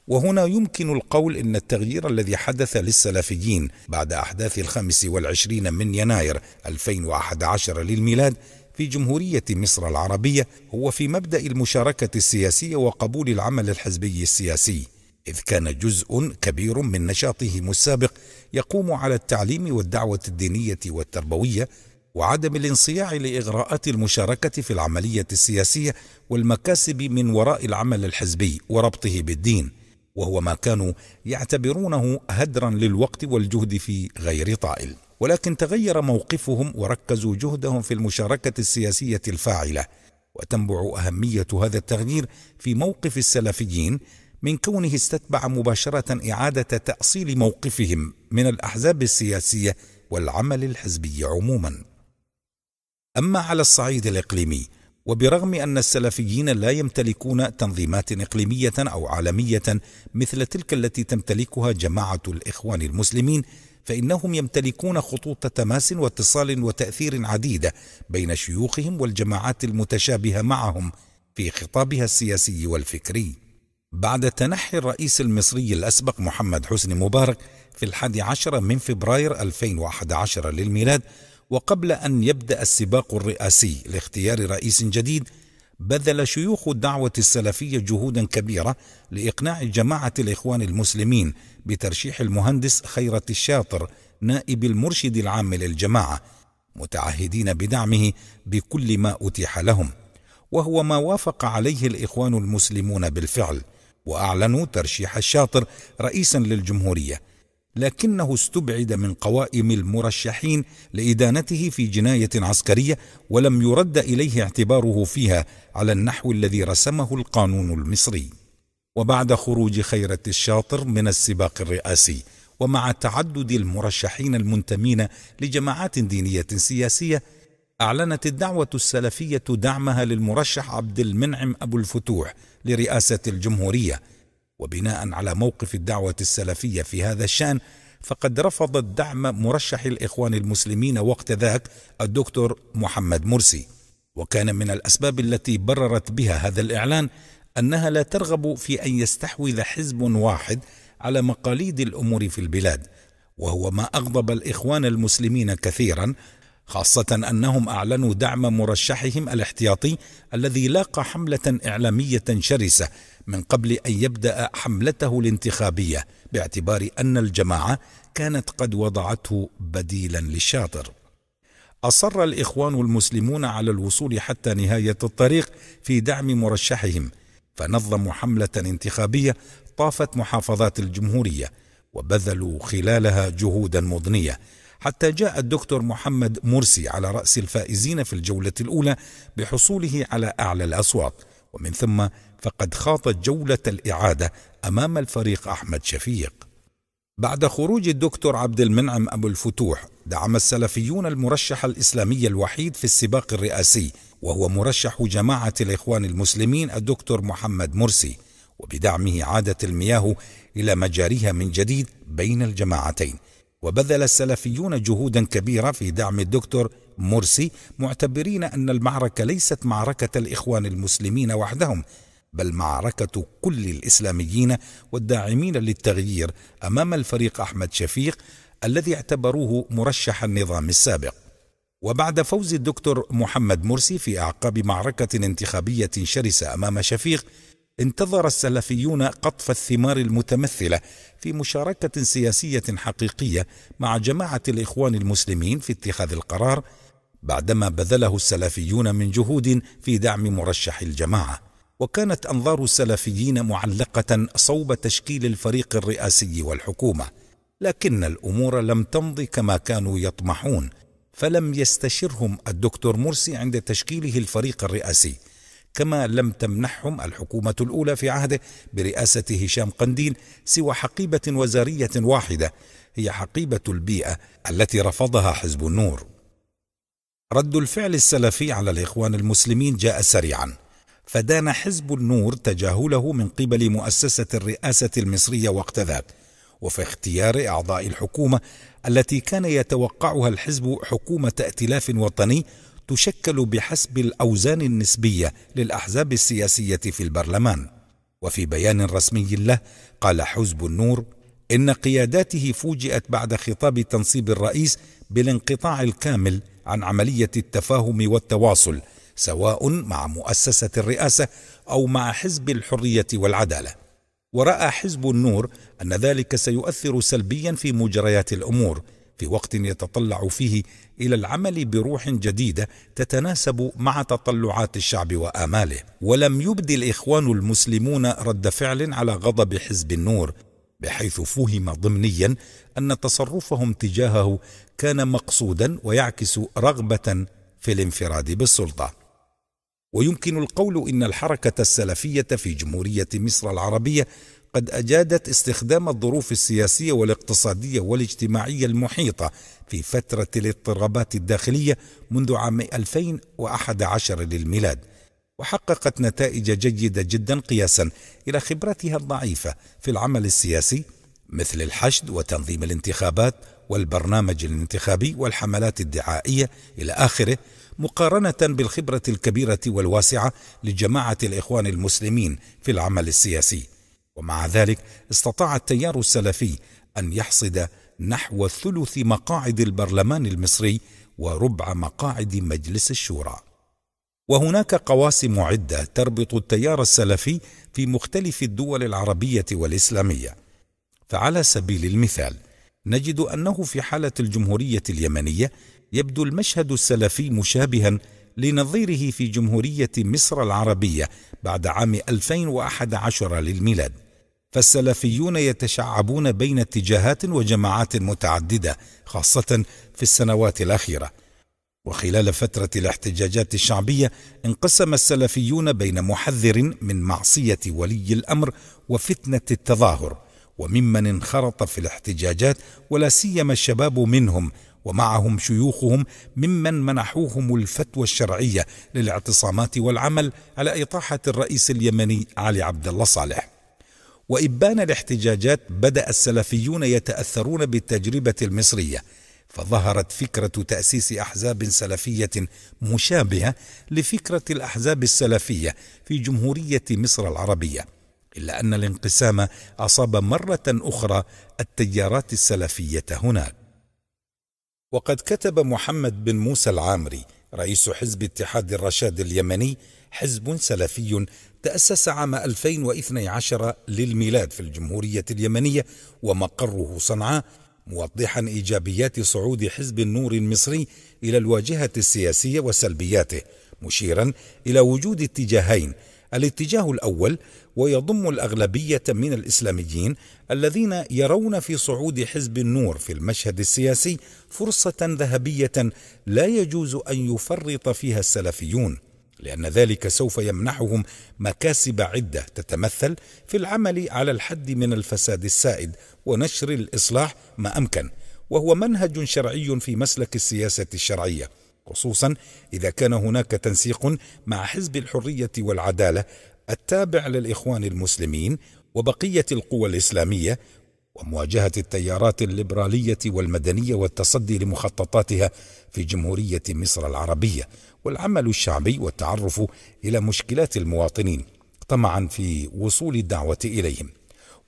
وهنا يمكن القول إن التغيير الذي حدث للسلفيين بعد أحداث الخامس والعشرين من يناير 2011 للميلاد في جمهورية مصر العربية هو في مبدأ المشاركة السياسية وقبول العمل الحزبي السياسي، إذ كان جزء كبير من نشاطهم السابق يقوم على التعليم والدعوة الدينية والتربوية وعدم الانصياع لاغراءات المشاركه في العمليه السياسيه والمكاسب من وراء العمل الحزبي وربطه بالدين وهو ما كانوا يعتبرونه هدرا للوقت والجهد في غير طائل ولكن تغير موقفهم وركزوا جهدهم في المشاركه السياسيه الفاعله وتنبع اهميه هذا التغيير في موقف السلفيين من كونه استتبع مباشره اعاده تاصيل موقفهم من الاحزاب السياسيه والعمل الحزبي عموما أما على الصعيد الإقليمي وبرغم أن السلفيين لا يمتلكون تنظيمات إقليمية أو عالمية مثل تلك التي تمتلكها جماعة الإخوان المسلمين فإنهم يمتلكون خطوط تماس واتصال وتأثير عديدة بين شيوخهم والجماعات المتشابهة معهم في خطابها السياسي والفكري بعد تنحي الرئيس المصري الأسبق محمد حسني مبارك في الحادي عشر من فبراير 2011 للميلاد وقبل أن يبدأ السباق الرئاسي لاختيار رئيس جديد بذل شيوخ الدعوة السلفية جهودا كبيرة لإقناع جماعة الإخوان المسلمين بترشيح المهندس خيرة الشاطر نائب المرشد العام للجماعة متعهدين بدعمه بكل ما أتيح لهم وهو ما وافق عليه الإخوان المسلمون بالفعل وأعلنوا ترشيح الشاطر رئيسا للجمهورية لكنه استبعد من قوائم المرشحين لادانته في جنايه عسكريه ولم يرد اليه اعتباره فيها على النحو الذي رسمه القانون المصري وبعد خروج خيرة الشاطر من السباق الرئاسي ومع تعدد المرشحين المنتمين لجماعات دينية سياسية أعلنت الدعوة السلفية دعمها للمرشح عبد المنعم أبو الفتوح لرئاسة الجمهورية وبناء على موقف الدعوة السلفية في هذا الشأن فقد رفضت دعم مرشح الإخوان المسلمين وقت ذاك الدكتور محمد مرسي وكان من الأسباب التي بررت بها هذا الإعلان أنها لا ترغب في أن يستحوذ حزب واحد على مقاليد الأمور في البلاد وهو ما أغضب الإخوان المسلمين كثيرا خاصة أنهم أعلنوا دعم مرشحهم الاحتياطي الذي لاقى حملة إعلامية شرسة من قبل أن يبدأ حملته الانتخابية باعتبار أن الجماعة كانت قد وضعته بديلا للشاطر أصر الإخوان المسلمون على الوصول حتى نهاية الطريق في دعم مرشحهم فنظموا حملة انتخابية طافت محافظات الجمهورية وبذلوا خلالها جهودا مضنية حتى جاء الدكتور محمد مرسي على رأس الفائزين في الجولة الأولى بحصوله على أعلى الأصوات ومن ثم فقد خاضت جولة الإعادة أمام الفريق أحمد شفيق بعد خروج الدكتور عبد المنعم أبو الفتوح دعم السلفيون المرشح الإسلامي الوحيد في السباق الرئاسي وهو مرشح جماعة الإخوان المسلمين الدكتور محمد مرسي وبدعمه عادت المياه إلى مجاريها من جديد بين الجماعتين وبذل السلفيون جهودا كبيرة في دعم الدكتور مرسي معتبرين أن المعركة ليست معركة الإخوان المسلمين وحدهم بل معركة كل الإسلاميين والداعمين للتغيير أمام الفريق أحمد شفيق الذي اعتبروه مرشح النظام السابق وبعد فوز الدكتور محمد مرسي في أعقاب معركة انتخابية شرسة أمام شفيق انتظر السلفيون قطف الثمار المتمثله في مشاركه سياسيه حقيقيه مع جماعه الاخوان المسلمين في اتخاذ القرار بعدما بذله السلفيون من جهود في دعم مرشح الجماعه وكانت انظار السلفيين معلقه صوب تشكيل الفريق الرئاسي والحكومه لكن الامور لم تمض كما كانوا يطمحون فلم يستشرهم الدكتور مرسي عند تشكيله الفريق الرئاسي كما لم تمنحهم الحكومه الاولى في عهده برئاسه هشام قنديل سوى حقيبه وزاريه واحده هي حقيبه البيئه التي رفضها حزب النور رد الفعل السلفي على الاخوان المسلمين جاء سريعا فدان حزب النور تجاهله من قبل مؤسسة الرئاسة المصرية وقت ذاك وفي اختيار أعضاء الحكومة التي كان يتوقعها الحزب حكومة ائتلاف وطني تشكل بحسب الأوزان النسبية للأحزاب السياسية في البرلمان وفي بيان رسمي له قال حزب النور إن قياداته فوجئت بعد خطاب تنصيب الرئيس بالانقطاع الكامل عن عملية التفاهم والتواصل سواء مع مؤسسة الرئاسة أو مع حزب الحرية والعدالة ورأى حزب النور أن ذلك سيؤثر سلبيا في مجريات الأمور في وقت يتطلع فيه الى العمل بروح جديده تتناسب مع تطلعات الشعب واماله ولم يبد الاخوان المسلمون رد فعل على غضب حزب النور بحيث فهم ضمنيا ان تصرفهم تجاهه كان مقصودا ويعكس رغبه في الانفراد بالسلطه ويمكن القول ان الحركه السلفيه في جمهوريه مصر العربيه قد اجادت استخدام الظروف السياسيه والاقتصاديه والاجتماعيه المحيطه في فتره الاضطرابات الداخليه منذ عام 2011 للميلاد وحققت نتائج جيده جدا قياسا الى خبرتها الضعيفه في العمل السياسي مثل الحشد وتنظيم الانتخابات والبرنامج الانتخابي والحملات الدعائيه الى اخره مقارنة بالخبرة الكبيرة والواسعة لجماعة الإخوان المسلمين في العمل السياسي ومع ذلك استطاع التيار السلفي أن يحصد نحو ثلث مقاعد البرلمان المصري وربع مقاعد مجلس الشورى وهناك قواسم عدة تربط التيار السلفي في مختلف الدول العربية والإسلامية فعلى سبيل المثال نجد أنه في حالة الجمهورية اليمنية يبدو المشهد السلفي مشابها لنظيره في جمهورية مصر العربية بعد عام 2011 للميلاد فالسلفيون يتشعبون بين اتجاهات وجماعات متعددة خاصة في السنوات الأخيرة وخلال فترة الاحتجاجات الشعبية انقسم السلفيون بين محذر من معصية ولي الأمر وفتنة التظاهر وممن انخرط في الاحتجاجات ولا سيما الشباب منهم ومعهم شيوخهم ممن منحوهم الفتوى الشرعيه للاعتصامات والعمل على اطاحه الرئيس اليمني علي عبد الله صالح. وابان الاحتجاجات بدا السلفيون يتاثرون بالتجربه المصريه فظهرت فكره تاسيس احزاب سلفيه مشابهه لفكره الاحزاب السلفيه في جمهوريه مصر العربيه الا ان الانقسام اصاب مره اخرى التيارات السلفيه هناك وقد كتب محمد بن موسى العامري رئيس حزب اتحاد الرشاد اليمني حزب سلفي تأسس عام 2012 للميلاد في الجمهورية اليمنية ومقره صنعاء موضحا إيجابيات صعود حزب النور المصري إلى الواجهة السياسية وسلبياته مشيرا إلى وجود اتجاهين الاتجاه الأول ويضم الاغلبيه من الاسلاميين الذين يرون في صعود حزب النور في المشهد السياسي فرصه ذهبيه لا يجوز ان يفرط فيها السلفيون لان ذلك سوف يمنحهم مكاسب عده تتمثل في العمل على الحد من الفساد السائد ونشر الاصلاح ما امكن وهو منهج شرعي في مسلك السياسه الشرعيه خصوصا اذا كان هناك تنسيق مع حزب الحريه والعداله التابع للإخوان المسلمين وبقية القوى الإسلامية ومواجهة التيارات الليبرالية والمدنية والتصدي لمخططاتها في جمهورية مصر العربية والعمل الشعبي والتعرف إلى مشكلات المواطنين طمعا في وصول الدعوة إليهم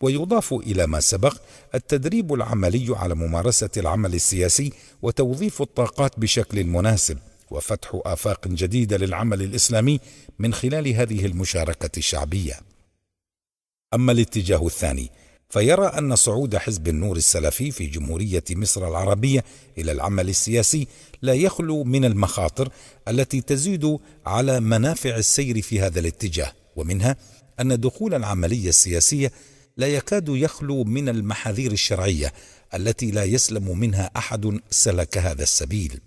ويضاف إلى ما سبق التدريب العملي على ممارسة العمل السياسي وتوظيف الطاقات بشكل مناسب وفتح آفاق جديدة للعمل الإسلامي من خلال هذه المشاركة الشعبية. أما الاتجاه الثاني فيرى أن صعود حزب النور السلفي في جمهورية مصر العربية إلى العمل السياسي لا يخلو من المخاطر التي تزيد على منافع السير في هذا الاتجاه، ومنها أن دخول العملية السياسية لا يكاد يخلو من المحاذير الشرعية التي لا يسلم منها أحد سلك هذا السبيل.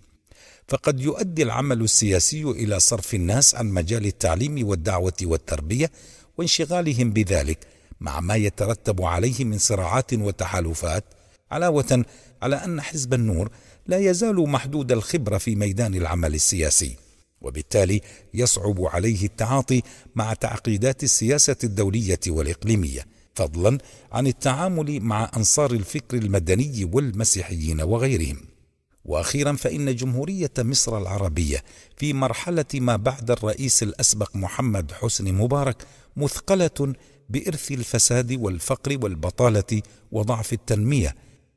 فقد يؤدي العمل السياسي الى صرف الناس عن مجال التعليم والدعوه والتربيه وانشغالهم بذلك مع ما يترتب عليه من صراعات وتحالفات علاوه على ان حزب النور لا يزال محدود الخبره في ميدان العمل السياسي وبالتالي يصعب عليه التعاطي مع تعقيدات السياسه الدوليه والاقليميه فضلا عن التعامل مع انصار الفكر المدني والمسيحيين وغيرهم واخيرا فان جمهوريه مصر العربيه في مرحله ما بعد الرئيس الاسبق محمد حسني مبارك مثقله بارث الفساد والفقر والبطاله وضعف التنميه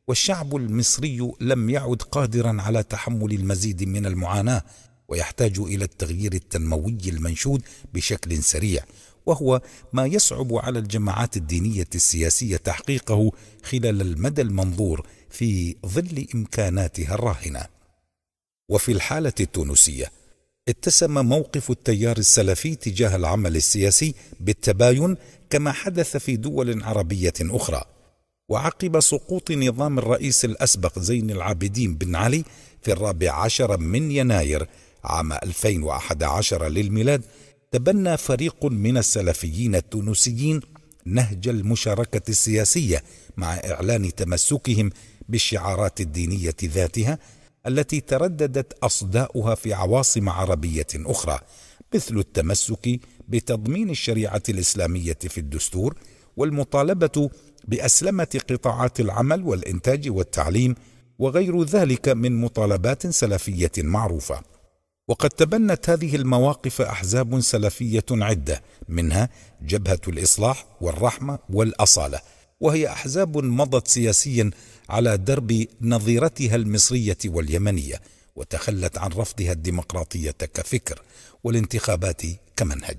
والشعب المصري لم يعد قادرا على تحمل المزيد من المعاناه ويحتاج الى التغيير التنموي المنشود بشكل سريع وهو ما يصعب على الجماعات الدينيه السياسيه تحقيقه خلال المدى المنظور في ظل امكاناتها الراهنه وفي الحاله التونسيه اتسم موقف التيار السلفي تجاه العمل السياسي بالتباين كما حدث في دول عربيه اخرى وعقب سقوط نظام الرئيس الأسبق زين العابدين بن علي في الرابع عشر من يناير عام 2011 للميلاد تبنى فريق من السلفيين التونسيين نهج المشاركة السياسية مع إعلان تمسكهم بالشعارات الدينية ذاتها التي ترددت أصداؤها في عواصم عربية أخرى مثل التمسك بتضمين الشريعة الإسلامية في الدستور والمطالبة بأسلمة قطاعات العمل والإنتاج والتعليم وغير ذلك من مطالبات سلفية معروفة وقد تبنت هذه المواقف احزاب سلفيه عده منها جبهه الاصلاح والرحمه والاصاله وهي احزاب مضت سياسيا على درب نظيرتها المصريه واليمنيه وتخلت عن رفضها الديمقراطيه كفكر والانتخابات كمنهج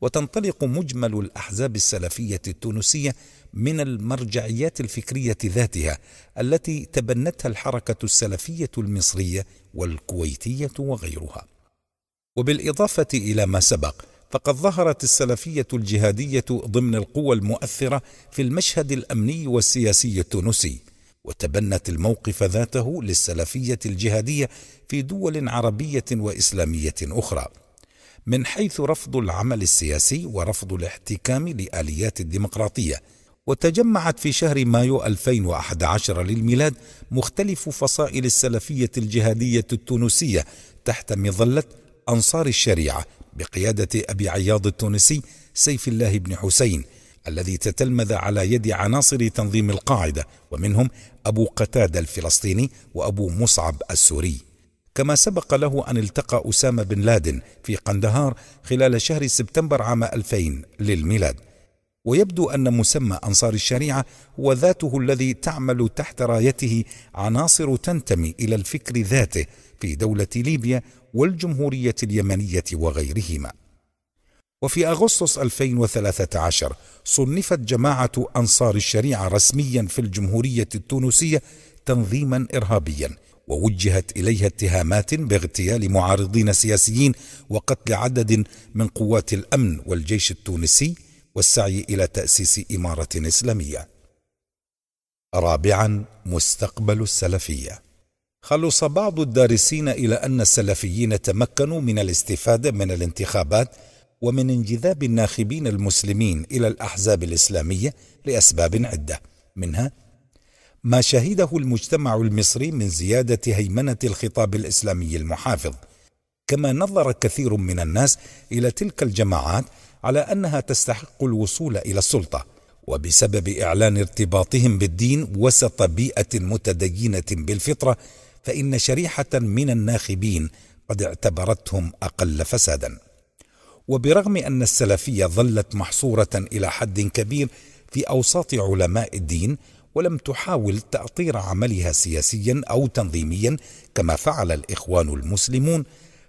وتنطلق مجمل الاحزاب السلفيه التونسيه من المرجعيات الفكريه ذاتها التي تبنتها الحركه السلفيه المصريه والكويتيه وغيرها وبالإضافة إلى ما سبق فقد ظهرت السلفية الجهادية ضمن القوى المؤثرة في المشهد الأمني والسياسي التونسي وتبنت الموقف ذاته للسلفية الجهادية في دول عربية وإسلامية أخرى من حيث رفض العمل السياسي ورفض الاحتكام لآليات الديمقراطية وتجمعت في شهر مايو 2011 للميلاد مختلف فصائل السلفية الجهادية التونسية تحت مظلة أنصار الشريعة بقيادة أبي عياض التونسي سيف الله بن حسين الذي تتلمذ على يد عناصر تنظيم القاعدة ومنهم أبو قتادة الفلسطيني وأبو مصعب السوري كما سبق له أن التقى أسامة بن لادن في قندهار خلال شهر سبتمبر عام 2000 للميلاد ويبدو أن مسمى أنصار الشريعة هو ذاته الذي تعمل تحت رايته عناصر تنتمي إلى الفكر ذاته في دولة ليبيا والجمهورية اليمنية وغيرهما وفي أغسطس 2013 صنفت جماعة أنصار الشريعة رسميا في الجمهورية التونسية تنظيما إرهابيا ووجهت إليها اتهامات باغتيال معارضين سياسيين وقتل عدد من قوات الأمن والجيش التونسي والسعي إلى تأسيس إمارة إسلامية رابعا مستقبل السلفيه خلص بعض الدارسين إلى أن السلفيين تمكنوا من الاستفادة من الانتخابات ومن انجذاب الناخبين المسلمين إلى الأحزاب الإسلامية لأسباب عدة منها ما شهده المجتمع المصري من زيادة هيمنة الخطاب الإسلامي المحافظ كما نظر كثير من الناس إلى تلك الجماعات على أنها تستحق الوصول إلى السلطة وبسبب إعلان ارتباطهم بالدين وسط بيئة متدينة بالفطرة فإن شريحة من الناخبين قد اعتبرتهم أقل فسادا وبرغم أن السلفية ظلت محصورة إلى حد كبير في أوساط علماء الدين ولم تحاول تأطير عملها سياسيا أو تنظيميا كما فعل الإخوان المسلمون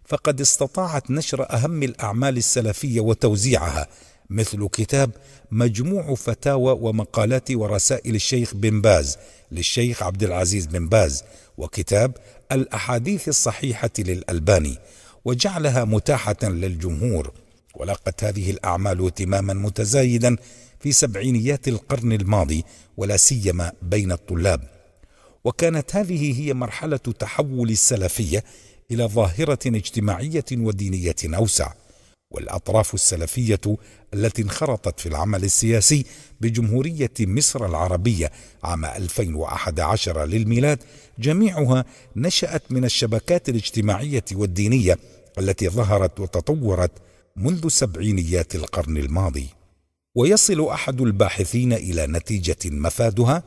فقد استطاعت نشر أهم الأعمال السلفية وتوزيعها مثل كتاب مجموع فتاوى ومقالات ورسائل الشيخ بن باز للشيخ عبد العزيز بن باز وكتاب الأحاديث الصحيحة للألباني وجعلها متاحة للجمهور ولقت هذه الأعمال اهتماما متزايدا في سبعينيات القرن الماضي ولا سيما بين الطلاب وكانت هذه هي مرحلة تحول السلفية إلى ظاهرة اجتماعية ودينية أوسع والأطراف السلفية التي انخرطت في العمل السياسي بجمهورية مصر العربية عام 2011 للميلاد جميعها نشأت من الشبكات الاجتماعية والدينية التي ظهرت وتطورت منذ سبعينيات القرن الماضي ويصل أحد الباحثين إلى نتيجة مفادها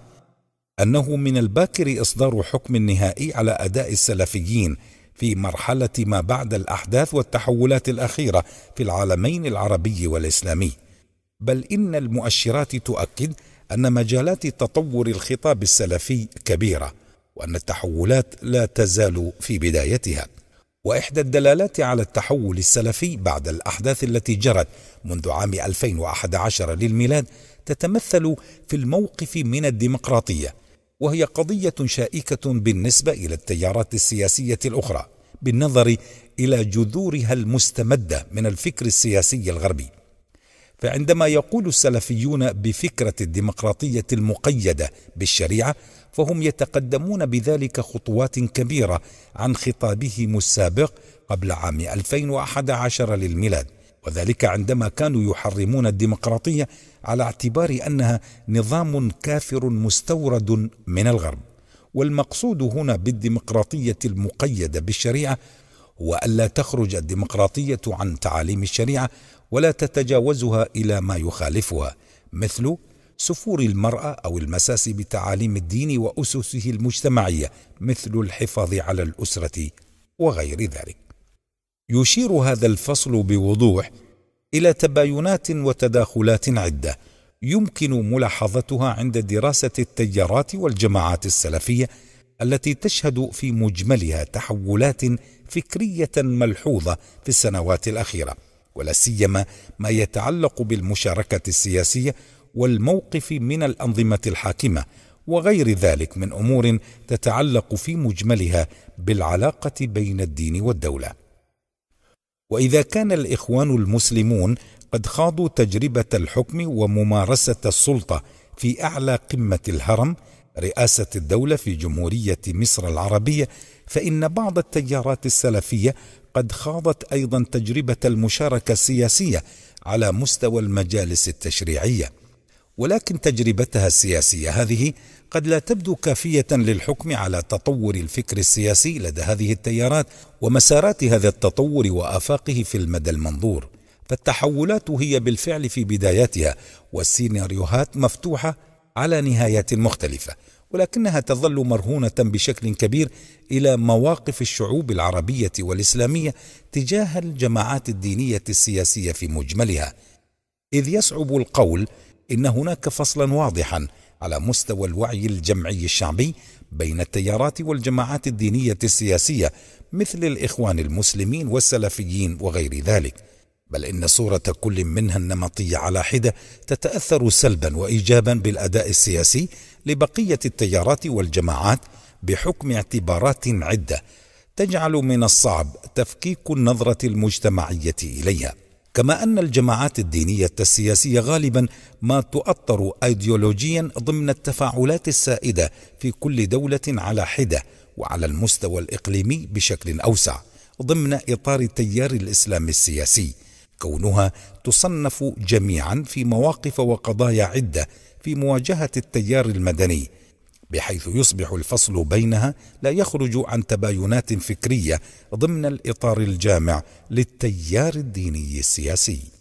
أنه من الباكر إصدار حكم نهائي على أداء السلفيين في مرحلة ما بعد الأحداث والتحولات الأخيرة في العالمين العربي والإسلامي بل إن المؤشرات تؤكد أن مجالات تطور الخطاب السلفي كبيرة وأن التحولات لا تزال في بدايتها وإحدى الدلالات على التحول السلفي بعد الأحداث التي جرت منذ عام 2011 للميلاد تتمثل في الموقف من الديمقراطية وهي قضية شائكة بالنسبة إلى التيارات السياسية الأخرى بالنظر إلى جذورها المستمدة من الفكر السياسي الغربي فعندما يقول السلفيون بفكرة الديمقراطية المقيدة بالشريعة فهم يتقدمون بذلك خطوات كبيرة عن خطابهم السابق قبل عام 2011 للميلاد وذلك عندما كانوا يحرمون الديمقراطية على اعتبار انها نظام كافر مستورد من الغرب والمقصود هنا بالديمقراطيه المقيده بالشريعه هو الا تخرج الديمقراطيه عن تعاليم الشريعه ولا تتجاوزها الى ما يخالفها مثل سفور المراه او المساس بتعاليم الدين واسسه المجتمعيه مثل الحفاظ على الاسره وغير ذلك يشير هذا الفصل بوضوح الى تباينات وتداخلات عده يمكن ملاحظتها عند دراسه التيارات والجماعات السلفيه التي تشهد في مجملها تحولات فكريه ملحوظه في السنوات الاخيره ولا سيما ما يتعلق بالمشاركه السياسيه والموقف من الانظمه الحاكمه وغير ذلك من امور تتعلق في مجملها بالعلاقه بين الدين والدوله واذا كان الاخوان المسلمون قد خاضوا تجربه الحكم وممارسه السلطه في اعلى قمه الهرم رئاسه الدوله في جمهوريه مصر العربيه فان بعض التيارات السلفيه قد خاضت ايضا تجربه المشاركه السياسيه على مستوى المجالس التشريعيه ولكن تجربتها السياسيه هذه قد لا تبدو كافيه للحكم على تطور الفكر السياسي لدى هذه التيارات ومسارات هذا التطور وافاقه في المدى المنظور فالتحولات هي بالفعل في بداياتها والسيناريوهات مفتوحه على نهايات مختلفه ولكنها تظل مرهونه بشكل كبير الى مواقف الشعوب العربيه والاسلاميه تجاه الجماعات الدينيه السياسيه في مجملها اذ يصعب القول ان هناك فصلا واضحا على مستوى الوعي الجمعي الشعبي بين التيارات والجماعات الدينية السياسية مثل الإخوان المسلمين والسلفيين وغير ذلك بل إن صورة كل منها النمطية على حدة تتأثر سلبا وإيجابا بالأداء السياسي لبقية التيارات والجماعات بحكم اعتبارات عدة تجعل من الصعب تفكيك النظرة المجتمعية إليها كما أن الجماعات الدينية السياسية غالبا ما تؤطر أيديولوجيا ضمن التفاعلات السائدة في كل دولة على حدة وعلى المستوى الإقليمي بشكل أوسع ضمن إطار تيار الإسلام السياسي كونها تصنف جميعا في مواقف وقضايا عدة في مواجهة التيار المدني بحيث يصبح الفصل بينها لا يخرج عن تباينات فكريه ضمن الاطار الجامع للتيار الديني السياسي